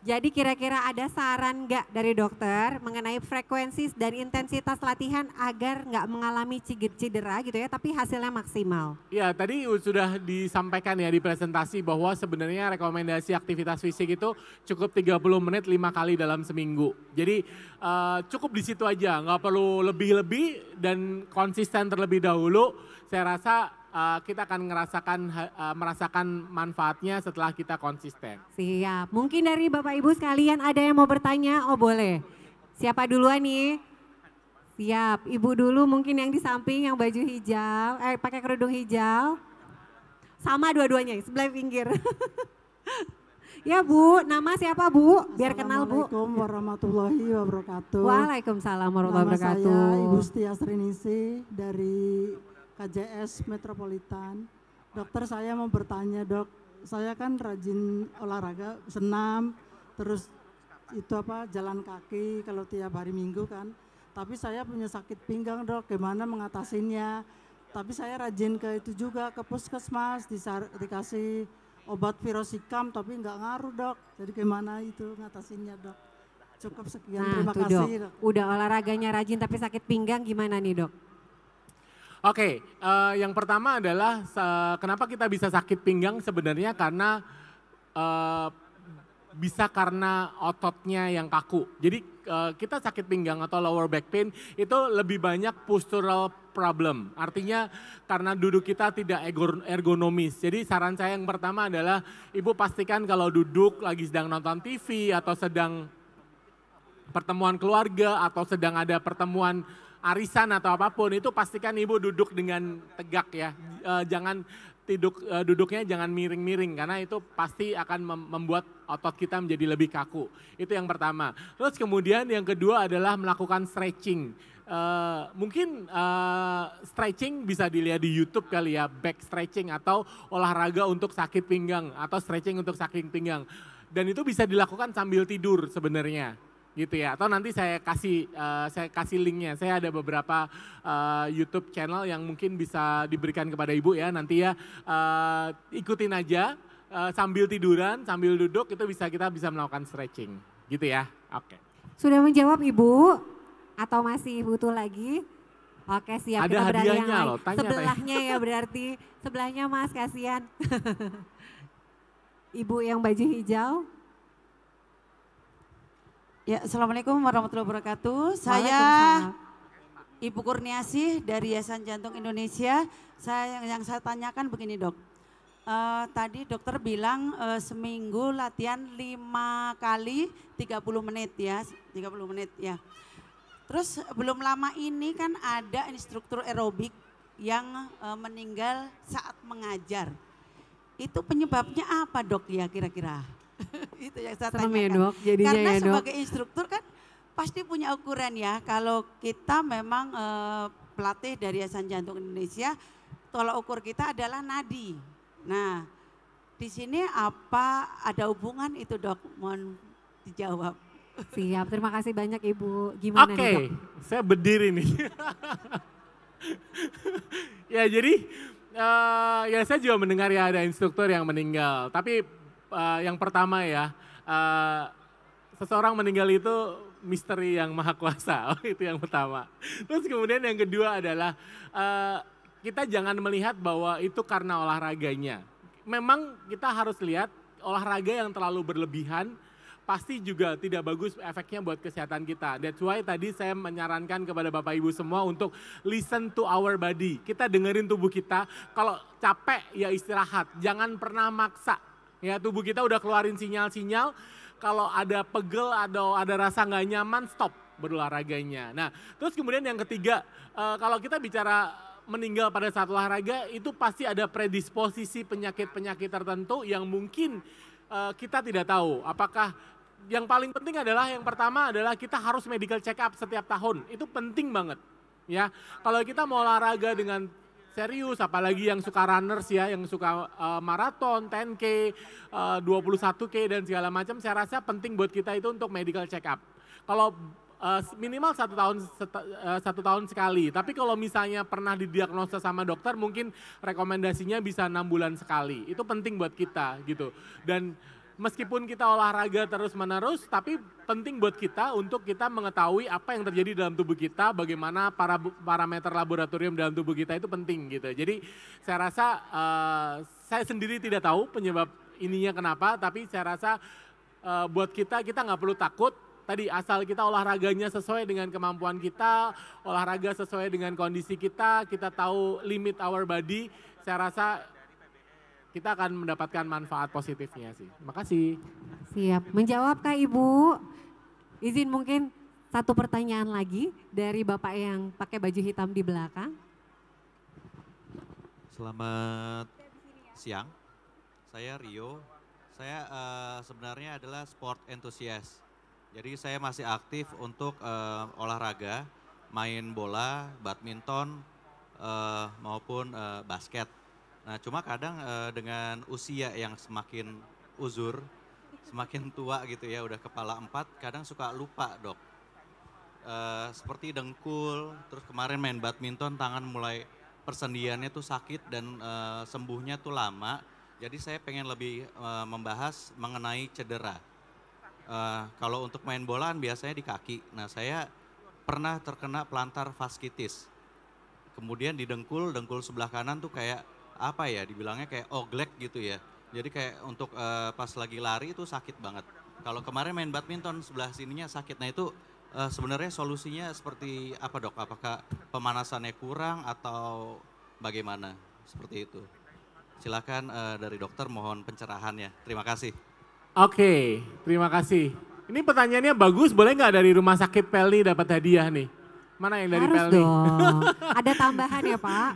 jadi kira-kira ada saran nggak dari dokter mengenai frekuensi dan intensitas latihan agar nggak mengalami cedera gitu ya, tapi hasilnya maksimal? Ya tadi sudah disampaikan ya di presentasi bahwa sebenarnya rekomendasi aktivitas fisik itu cukup 30 menit 5 kali dalam seminggu. Jadi uh, cukup di situ aja, nggak perlu lebih-lebih dan konsisten terlebih dahulu. Saya rasa Eh, kita akan merasakan uh, eh, merasakan manfaatnya setelah kita konsisten. Siap. Mungkin dari Bapak Ibu sekalian ada yang mau bertanya? Oh, boleh. Siapa duluan nih? Siap, ibu dulu mungkin yang di samping yang baju hijau, eh pakai kerudung hijau. Sama dua-duanya, sebelah pinggir. ya Bu, nama siapa Bu? Biar kenal Bu. Assalamualaikum warahmatullahi wabarakatuh. Waalaikumsalam warahmatullahi wabarakatuh. Nama saya Ibu Setia Serinisi dari KJS Metropolitan. Dokter saya mau bertanya, dok, saya kan rajin olahraga, senam, terus itu apa jalan kaki kalau tiap hari minggu kan. Tapi saya punya sakit pinggang dok, gimana mengatasinya? Tapi saya rajin ke itu juga ke puskesmas disar, dikasih obat virosikam tapi nggak ngaruh dok. Jadi gimana itu ngatasinnya dok? Cukup sekian nah, terima kasih dok. dok. Udah olahraganya rajin tapi sakit pinggang gimana nih dok? Oke, okay, uh, eh, yang pertama adalah uh, kenapa kita bisa sakit pinggang sebenarnya karena uh, bisa karena ototnya yang kaku. Jadi uh, kita sakit pinggang atau lower back pain itu lebih banyak postural problem. Artinya karena duduk kita tidak ergonomis. Jadi saran saya yang pertama adalah ibu pastikan kalau duduk lagi sedang nonton TV atau sedang pertemuan keluarga atau sedang ada pertemuan arisan atau apapun itu pastikan ibu duduk dengan tegak ya. E, jangan tiduk e, duduknya jangan miring-miring karena itu pasti akan membuat otot kita menjadi lebih kaku. Itu yang pertama. Terus kemudian yang kedua adalah melakukan stretching. Uh, mungkin uh, stretching bisa dilihat di YouTube kali ya, back stretching atau olahraga untuk sakit pinggang atau stretching untuk sakit pinggang. Dan itu bisa dilakukan sambil tidur sebenarnya gitu ya. Atau nanti saya kasih uh, saya kasih linknya. Saya ada beberapa uh, YouTube channel yang mungkin bisa diberikan kepada ibu ya. Nanti ya uh, ikutin aja uh, sambil tiduran, sambil duduk itu bisa kita bisa melakukan stretching, gitu ya. Oke. Okay. Sudah menjawab ibu atau masih butuh lagi? Oke siap. Ada kita hadiahnya yang loh. Tanya, sebelahnya tanya. ya berarti sebelahnya Mas kasihan. ibu yang baju hijau. Ya, Assalamualaikum warahmatullahi wabarakatuh. Saya Ibu Kurniasih dari Yayasan Jantung Indonesia. Saya yang saya tanyakan begini dok, uh, tadi dokter bilang uh, seminggu latihan lima kali 30 menit ya, 30 menit ya. Terus belum lama ini kan ada instruktur aerobik yang uh, meninggal saat mengajar. Itu penyebabnya apa dok ya kira-kira? itu yang saya Serem ya, tanyakan. Ya dok, jadinya Karena ya dok. sebagai instruktur kan pasti punya ukuran ya. Kalau kita memang e, pelatih dari Yayasan Jantung Indonesia, tolak ukur kita adalah nadi. Nah, di sini apa ada hubungan itu dok? Mohon dijawab. Siap, terima kasih banyak Ibu. Gimana Oke, okay, saya berdiri nih. ya jadi uh, ya saya juga mendengar ya ada instruktur yang meninggal. Tapi uh, yang pertama ya. Uh, seseorang meninggal itu misteri yang maha kuasa. Oh, itu yang pertama. Terus kemudian yang kedua adalah uh, kita jangan melihat bahwa itu karena olahraganya. Memang kita harus lihat olahraga yang terlalu berlebihan pasti juga tidak bagus efeknya buat kesehatan kita. That's why tadi saya menyarankan kepada Bapak Ibu semua untuk listen to our body. Kita dengerin tubuh kita. Kalau capek ya istirahat. Jangan pernah maksa Ya tubuh kita udah keluarin sinyal-sinyal kalau ada pegel atau ada rasa nggak nyaman stop berolahraganya. Nah terus kemudian yang ketiga uh, kalau kita bicara meninggal pada saat olahraga itu pasti ada predisposisi penyakit-penyakit tertentu yang mungkin uh, kita tidak tahu apakah yang paling penting adalah yang pertama adalah kita harus medical check up setiap tahun. Itu penting banget. Ya, kalau kita mau olahraga dengan serius, apalagi yang suka runners ya, yang suka uh, maraton, 10K, uh, 21K dan segala macam, saya rasa penting buat kita itu untuk medical check up. Kalau uh, minimal satu tahun set, uh, eh, satu tahun sekali. Tapi kalau misalnya pernah didiagnosa sama dokter, mungkin rekomendasinya bisa enam bulan sekali. Itu penting buat kita gitu. Dan meskipun kita olahraga terus-menerus, tapi penting buat kita untuk kita mengetahui apa yang terjadi dalam tubuh kita, bagaimana para parameter laboratorium dalam tubuh kita itu penting gitu. Jadi saya rasa uh, saya sendiri tidak tahu penyebab ininya kenapa, tapi saya rasa uh, buat kita kita nggak perlu takut tadi asal kita olahraganya sesuai dengan kemampuan kita, olahraga sesuai dengan kondisi kita, kita tahu limit our body, saya rasa kita akan mendapatkan manfaat positifnya sih. Terima kasih. Siap. Menjawab Kak Ibu, izin mungkin satu pertanyaan lagi dari Bapak yang pakai baju hitam di belakang. Selamat siang, saya Rio. Saya uh, sebenarnya adalah sport enthusiast. Jadi saya masih aktif untuk uh, olahraga, main bola, badminton, uh, maupun uh, basket Nah cuma kadang uh, dengan usia yang semakin uzur, semakin tua gitu ya, udah kepala empat, kadang suka lupa dok. Uh, seperti dengkul, terus kemarin main badminton tangan mulai persendiannya tuh sakit dan uh, sembuhnya tuh lama. Jadi saya pengen lebih uh, membahas mengenai cedera. Uh, kalau untuk main bola biasanya di kaki. Nah saya pernah terkena plantar faskitis. Kemudian di dengkul, dengkul sebelah kanan tuh kayak apa ya dibilangnya kayak oglek gitu ya. Jadi kayak untuk uh, pas lagi lari itu sakit banget. Kalau kemarin main badminton sebelah sininya sakit. Nah itu uh, sebenarnya solusinya seperti apa dok? Apakah pemanasannya kurang atau bagaimana? Seperti itu. Silakan uh, dari dokter mohon pencerahannya. Terima kasih. Oke, terima kasih. Ini pertanyaannya bagus, boleh nggak dari rumah sakit Pelni dapat hadiah nih? Mana yang dari Harus Pelni? Dong. Ada tambahan ya Pak?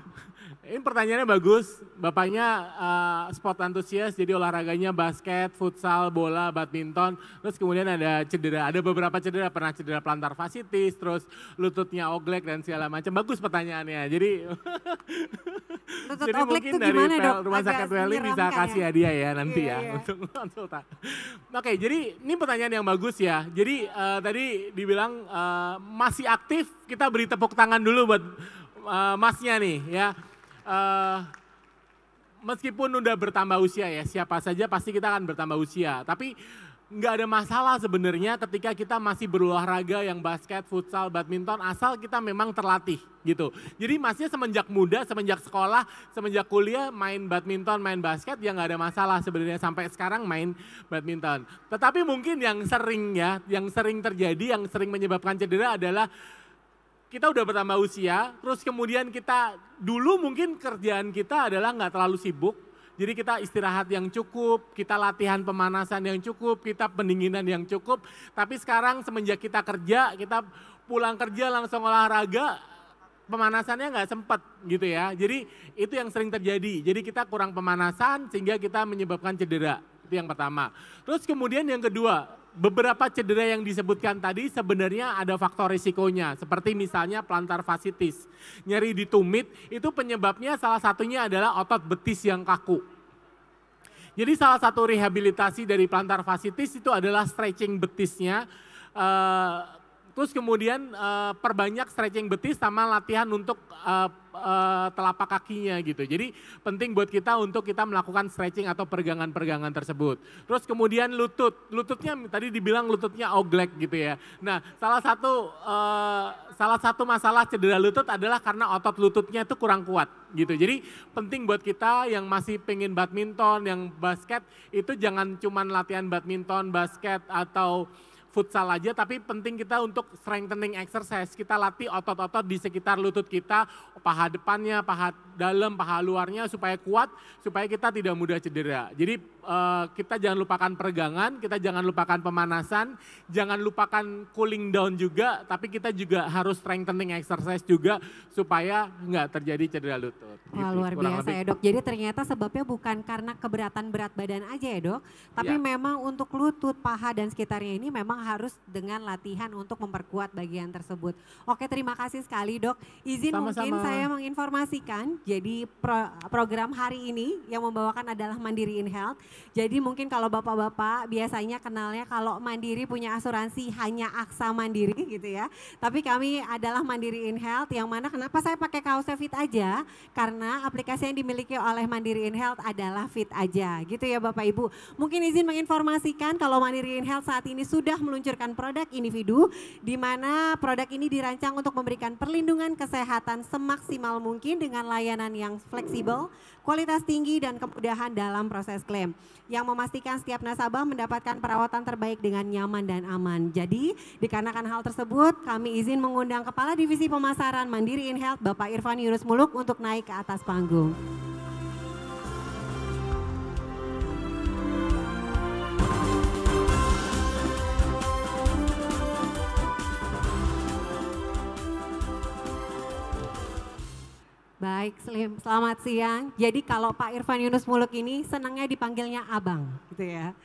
Ini pertanyaannya bagus. Bapaknya uh, eh, sport antusias, jadi olahraganya basket, futsal, bola, badminton. Terus kemudian ada cedera, ada beberapa cedera. Pernah cedera plantar fascitis, terus lututnya oglek dan segala macam. Bagus pertanyaannya. Jadi, Lutut jadi oglek mungkin dari gimana, dok? rumah sakit Welly bisa ya? kasih hadiah ya nanti iya, ya iya. untuk konsultan. Oke, jadi ini pertanyaan yang bagus ya. Jadi uh, tadi dibilang uh, masih aktif, kita beri tepuk tangan dulu buat uh, masnya nih ya uh, meskipun udah bertambah usia ya, siapa saja pasti kita akan bertambah usia. Tapi nggak ada masalah sebenarnya ketika kita masih berolahraga yang basket, futsal, badminton asal kita memang terlatih gitu. Jadi masih semenjak muda, semenjak sekolah, semenjak kuliah main badminton, main basket ya nggak ada masalah sebenarnya sampai sekarang main badminton. Tetapi mungkin yang sering ya, yang sering terjadi, yang sering menyebabkan cedera adalah kita udah bertambah usia, terus kemudian kita dulu mungkin kerjaan kita adalah nggak terlalu sibuk, jadi kita istirahat yang cukup, kita latihan pemanasan yang cukup, kita pendinginan yang cukup. Tapi sekarang semenjak kita kerja, kita pulang kerja langsung olahraga, pemanasannya nggak sempat gitu ya. Jadi itu yang sering terjadi. Jadi kita kurang pemanasan sehingga kita menyebabkan cedera. Itu yang pertama. Terus kemudian yang kedua, beberapa cedera yang disebutkan tadi sebenarnya ada faktor risikonya. Seperti misalnya plantar fascitis. Nyeri di tumit itu penyebabnya salah satunya adalah otot betis yang kaku. Jadi salah satu rehabilitasi dari plantar fascitis itu adalah stretching betisnya. Eh, Terus kemudian uh, perbanyak stretching betis sama latihan untuk uh, uh, telapak kakinya gitu. Jadi penting buat kita untuk kita melakukan stretching atau pergangan-pergangan tersebut. Terus kemudian lutut, lututnya tadi dibilang lututnya oglek gitu ya. Nah salah satu uh, salah satu masalah cedera lutut adalah karena otot lututnya itu kurang kuat gitu. Jadi penting buat kita yang masih pengen badminton, yang basket itu jangan cuman latihan badminton, basket atau futsal aja, tapi penting kita untuk strengthening exercise. Kita latih otot-otot di sekitar lutut kita, paha depannya, paha dalam, paha luarnya supaya kuat, supaya kita tidak mudah cedera. Jadi uh, kita jangan lupakan peregangan, kita jangan lupakan pemanasan, jangan lupakan cooling down juga, tapi kita juga harus strengthening exercise juga supaya nggak terjadi cedera lutut. Gitu, Wah, luar biasa lebih. ya dok. Jadi ternyata sebabnya bukan karena keberatan berat badan aja ya dok, tapi ya. memang untuk lutut, paha dan sekitarnya ini memang harus dengan latihan untuk memperkuat bagian tersebut. Oke terima kasih sekali dok. Izin Sama -sama. mungkin saya menginformasikan, jadi pro program hari ini yang membawakan adalah Mandiri in Health jadi mungkin kalau bapak-bapak biasanya kenalnya kalau Mandiri punya asuransi hanya Aksa Mandiri gitu ya. Tapi kami adalah Mandiri In Health yang mana kenapa saya pakai kaosnya Fit aja karena aplikasi yang dimiliki oleh Mandiri In Health adalah Fit aja gitu ya Bapak Ibu. Mungkin izin menginformasikan kalau Mandiri In Health saat ini sudah meluncurkan produk individu di mana produk ini dirancang untuk memberikan perlindungan kesehatan semaksimal mungkin dengan layanan yang fleksibel, kualitas tinggi dan kemudahan dalam proses klaim yang memastikan setiap nasabah mendapatkan perawatan terbaik dengan nyaman dan aman. Jadi dikarenakan hal tersebut kami izin mengundang Kepala Divisi Pemasaran Mandiri InHealth Bapak Irfan Yunus Muluk untuk naik ke atas panggung. Baik, Slim. Selamat siang. Jadi kalau Pak Irfan Yunus Muluk ini senangnya dipanggilnya Abang, gitu ya.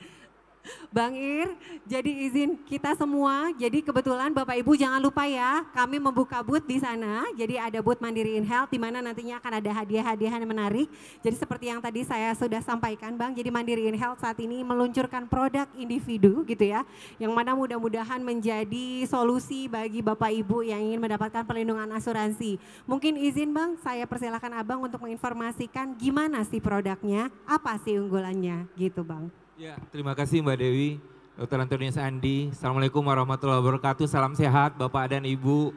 Bang Ir, jadi izin kita semua. Jadi kebetulan Bapak Ibu jangan lupa ya, kami membuka booth di sana. Jadi ada booth Mandiri In Health di mana nantinya akan ada hadiah-hadiah yang menarik. Jadi seperti yang tadi saya sudah sampaikan Bang, jadi Mandiri In Health saat ini meluncurkan produk individu gitu ya. Yang mana mudah-mudahan menjadi solusi bagi Bapak Ibu yang ingin mendapatkan perlindungan asuransi. Mungkin izin Bang, saya persilahkan Abang untuk menginformasikan gimana sih produknya, apa sih unggulannya gitu Bang. Ya, terima kasih Mbak Dewi, Dr. Antonius Andi. Assalamualaikum warahmatullahi wabarakatuh. Salam sehat Bapak dan Ibu.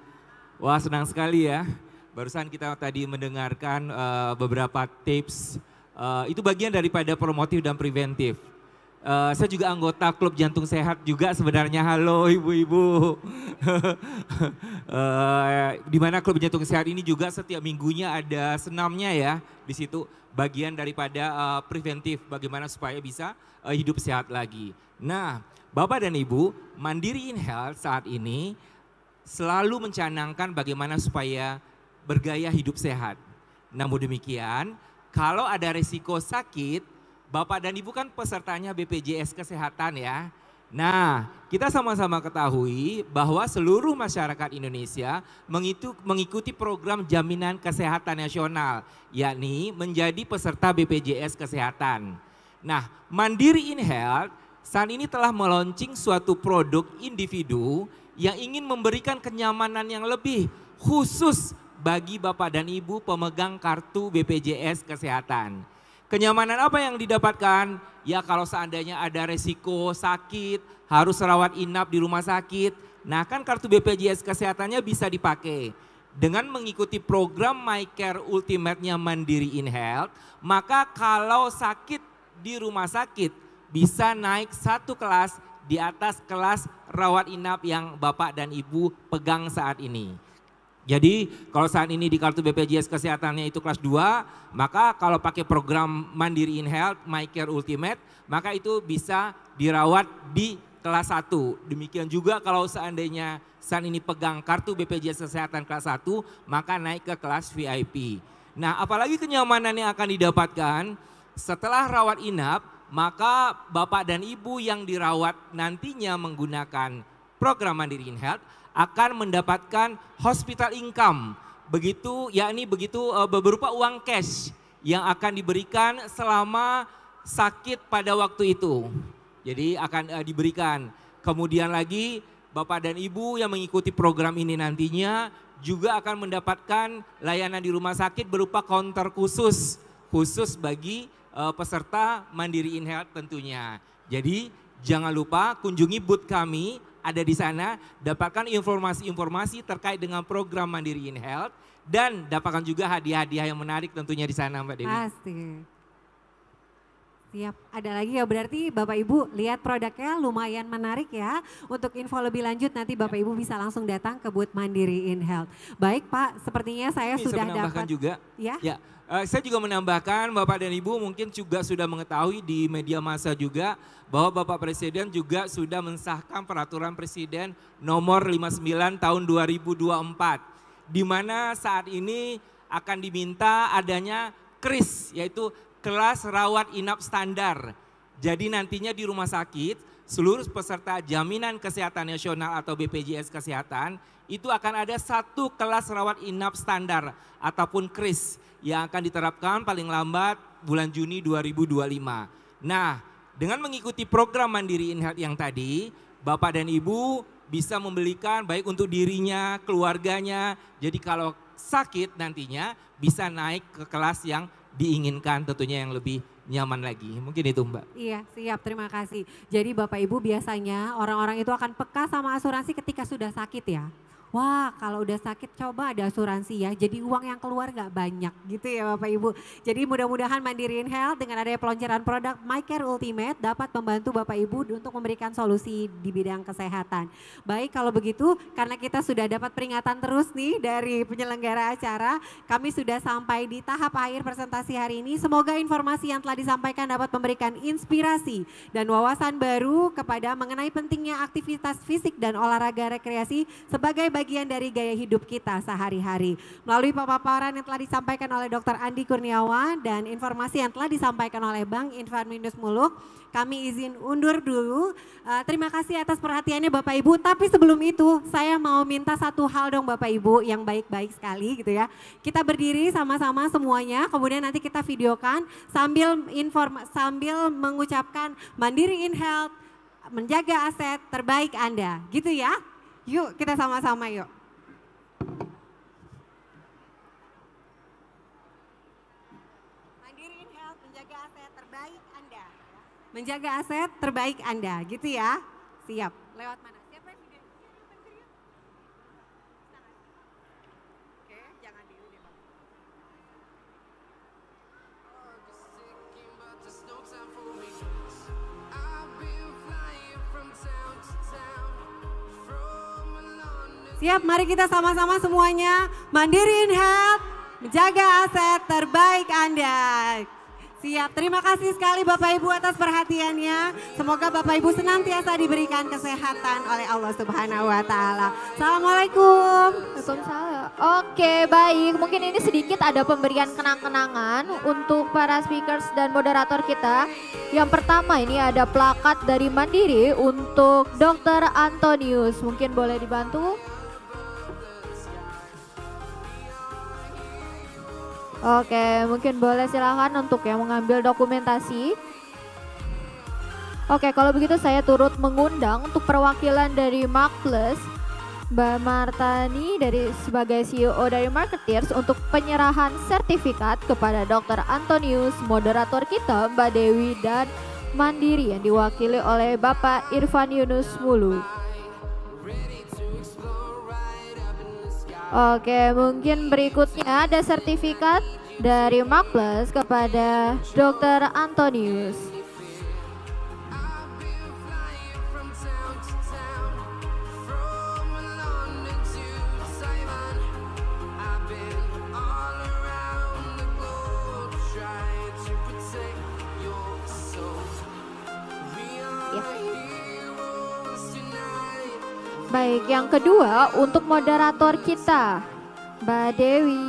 Wah, senang sekali ya. Barusan kita tadi mendengarkan uh, beberapa tips. Uh, itu bagian daripada promotif dan preventif. Uh, saya juga anggota klub jantung sehat juga sebenarnya. Halo ibu-ibu. uh, di mana klub jantung sehat ini juga setiap minggunya ada senamnya ya di situ bagian daripada uh, preventif bagaimana supaya bisa uh, hidup sehat lagi. Nah, Bapak dan Ibu, Mandiri in Health saat ini selalu mencanangkan bagaimana supaya bergaya hidup sehat. Namun demikian, kalau ada resiko sakit, Bapak dan Ibu kan pesertanya BPJS Kesehatan ya. Nah, kita sama-sama ketahui bahwa seluruh masyarakat Indonesia mengikuti program jaminan kesehatan nasional, yakni menjadi peserta BPJS Kesehatan. Nah, Mandiri InHealth saat ini telah meluncing suatu produk individu yang ingin memberikan kenyamanan yang lebih khusus bagi Bapak dan Ibu pemegang kartu BPJS Kesehatan. Kenyamanan apa yang didapatkan? Ya kalau seandainya ada resiko sakit, harus rawat inap di rumah sakit. Nah kan kartu BPJS kesehatannya bisa dipakai. Dengan mengikuti program MyCare Ultimate-nya Mandiri in Health, maka kalau sakit di rumah sakit bisa naik satu kelas di atas kelas rawat inap yang Bapak dan Ibu pegang saat ini. Jadi kalau saat ini di kartu BPJS kesehatannya itu kelas 2, maka kalau pakai program Mandiri In Health, My Care Ultimate, maka itu bisa dirawat di kelas 1. Demikian juga kalau seandainya saat ini pegang kartu BPJS kesehatan kelas 1, maka naik ke kelas VIP. Nah, apalagi kenyamanan yang akan didapatkan setelah rawat inap, maka Bapak dan Ibu yang dirawat nantinya menggunakan program Mandiri In Health akan mendapatkan hospital income. Begitu yakni begitu beberapa eh, uang cash yang akan diberikan selama sakit pada waktu itu. Jadi akan eh, diberikan. Kemudian lagi Bapak dan Ibu yang mengikuti program ini nantinya juga akan mendapatkan layanan di rumah sakit berupa counter khusus khusus bagi eh, peserta Mandiri inhale tentunya. Jadi jangan lupa kunjungi booth kami ada di sana. Dapatkan informasi-informasi terkait dengan program Mandiri In Health dan dapatkan juga hadiah-hadiah yang menarik tentunya di sana Mbak Dewi. Pasti. Siap, ada lagi ya berarti Bapak Ibu lihat produknya lumayan menarik ya. Untuk info lebih lanjut nanti Bapak ya. Ibu bisa langsung datang ke Booth Mandiri In Health. Baik Pak, sepertinya saya Ini sudah dapat. juga. Ya. ya. Uh, saya juga menambahkan Bapak dan Ibu mungkin juga sudah mengetahui di media massa juga bahwa Bapak Presiden juga sudah mensahkan peraturan Presiden nomor 59 tahun 2024 di mana saat ini akan diminta adanya kris yaitu kelas rawat inap standar. Jadi nantinya di rumah sakit, seluruh peserta jaminan kesehatan nasional atau BPJS Kesehatan itu akan ada satu kelas rawat inap standar ataupun KRIS yang akan diterapkan paling lambat bulan Juni 2025. Nah, dengan mengikuti program Mandiri Inhealth yang tadi, Bapak dan Ibu bisa membelikan baik untuk dirinya, keluarganya. Jadi kalau sakit nantinya bisa naik ke kelas yang diinginkan tentunya yang lebih nyaman lagi. Mungkin itu Mbak. Iya siap terima kasih. Jadi Bapak Ibu biasanya orang-orang itu akan peka sama asuransi ketika sudah sakit ya? wah kalau udah sakit coba ada asuransi ya. Jadi uang yang keluar nggak banyak gitu ya Bapak Ibu. Jadi mudah-mudahan Mandiriin Health dengan adanya peluncuran produk MyCare Ultimate dapat membantu Bapak Ibu untuk memberikan solusi di bidang kesehatan. Baik kalau begitu karena kita sudah dapat peringatan terus nih dari penyelenggara acara. Kami sudah sampai di tahap akhir presentasi hari ini. Semoga informasi yang telah disampaikan dapat memberikan inspirasi dan wawasan baru kepada mengenai pentingnya aktivitas fisik dan olahraga rekreasi sebagai bagian dari gaya hidup kita sehari-hari. Melalui pemaparan yang telah disampaikan oleh Dr. Andi Kurniawan dan informasi yang telah disampaikan oleh Bang Infan minus Muluk, kami izin undur dulu. Uh, terima kasih atas perhatiannya Bapak Ibu, tapi sebelum itu saya mau minta satu hal dong Bapak Ibu yang baik-baik sekali gitu ya. Kita berdiri sama-sama semuanya, kemudian nanti kita videokan sambil inform sambil mengucapkan mandiri in health, menjaga aset terbaik Anda, gitu ya. Yuk kita sama-sama yuk. Mandiri Health ya, menjaga aset terbaik Anda. Ya. Menjaga aset terbaik Anda, gitu ya. Siap. Lewat mana? Siap, mari kita sama-sama semuanya mandiri inhale, menjaga aset terbaik Anda. Siap, terima kasih sekali Bapak Ibu atas perhatiannya. Semoga Bapak Ibu senantiasa diberikan kesehatan oleh Allah Subhanahu wa taala. Assalamualaikum. Waalaikumsalam. Oke, baik. Mungkin ini sedikit ada pemberian kenang-kenangan untuk para speakers dan moderator kita. Yang pertama ini ada plakat dari Mandiri untuk Dr. Antonius. Mungkin boleh dibantu? Oke, mungkin boleh silahkan untuk yang mengambil dokumentasi. Oke, kalau begitu saya turut mengundang untuk perwakilan dari Markless, Mbak Martani dari sebagai CEO dari Marketeers untuk penyerahan sertifikat kepada Dr. Antonius, moderator kita Mbak Dewi dan Mandiri yang diwakili oleh Bapak Irfan Yunus Mulu. Oke, mungkin berikutnya ada sertifikat dari Mark Plus kepada Dr. Antonius. Baik, yang kedua untuk moderator kita, Mbak Dewi.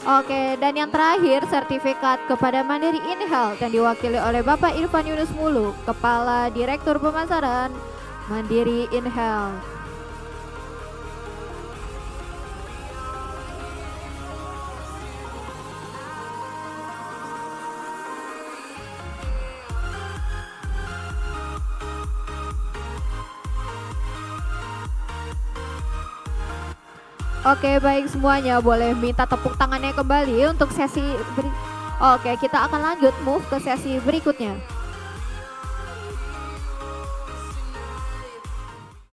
Oke, dan yang terakhir sertifikat kepada Mandiri Inhal yang diwakili oleh Bapak Irfan Yunus Mulu, Kepala Direktur Pemasaran Mandiri in Health. Oke baik semuanya boleh minta tepuk tangannya kembali untuk sesi beri Oke kita akan lanjut move ke sesi berikutnya.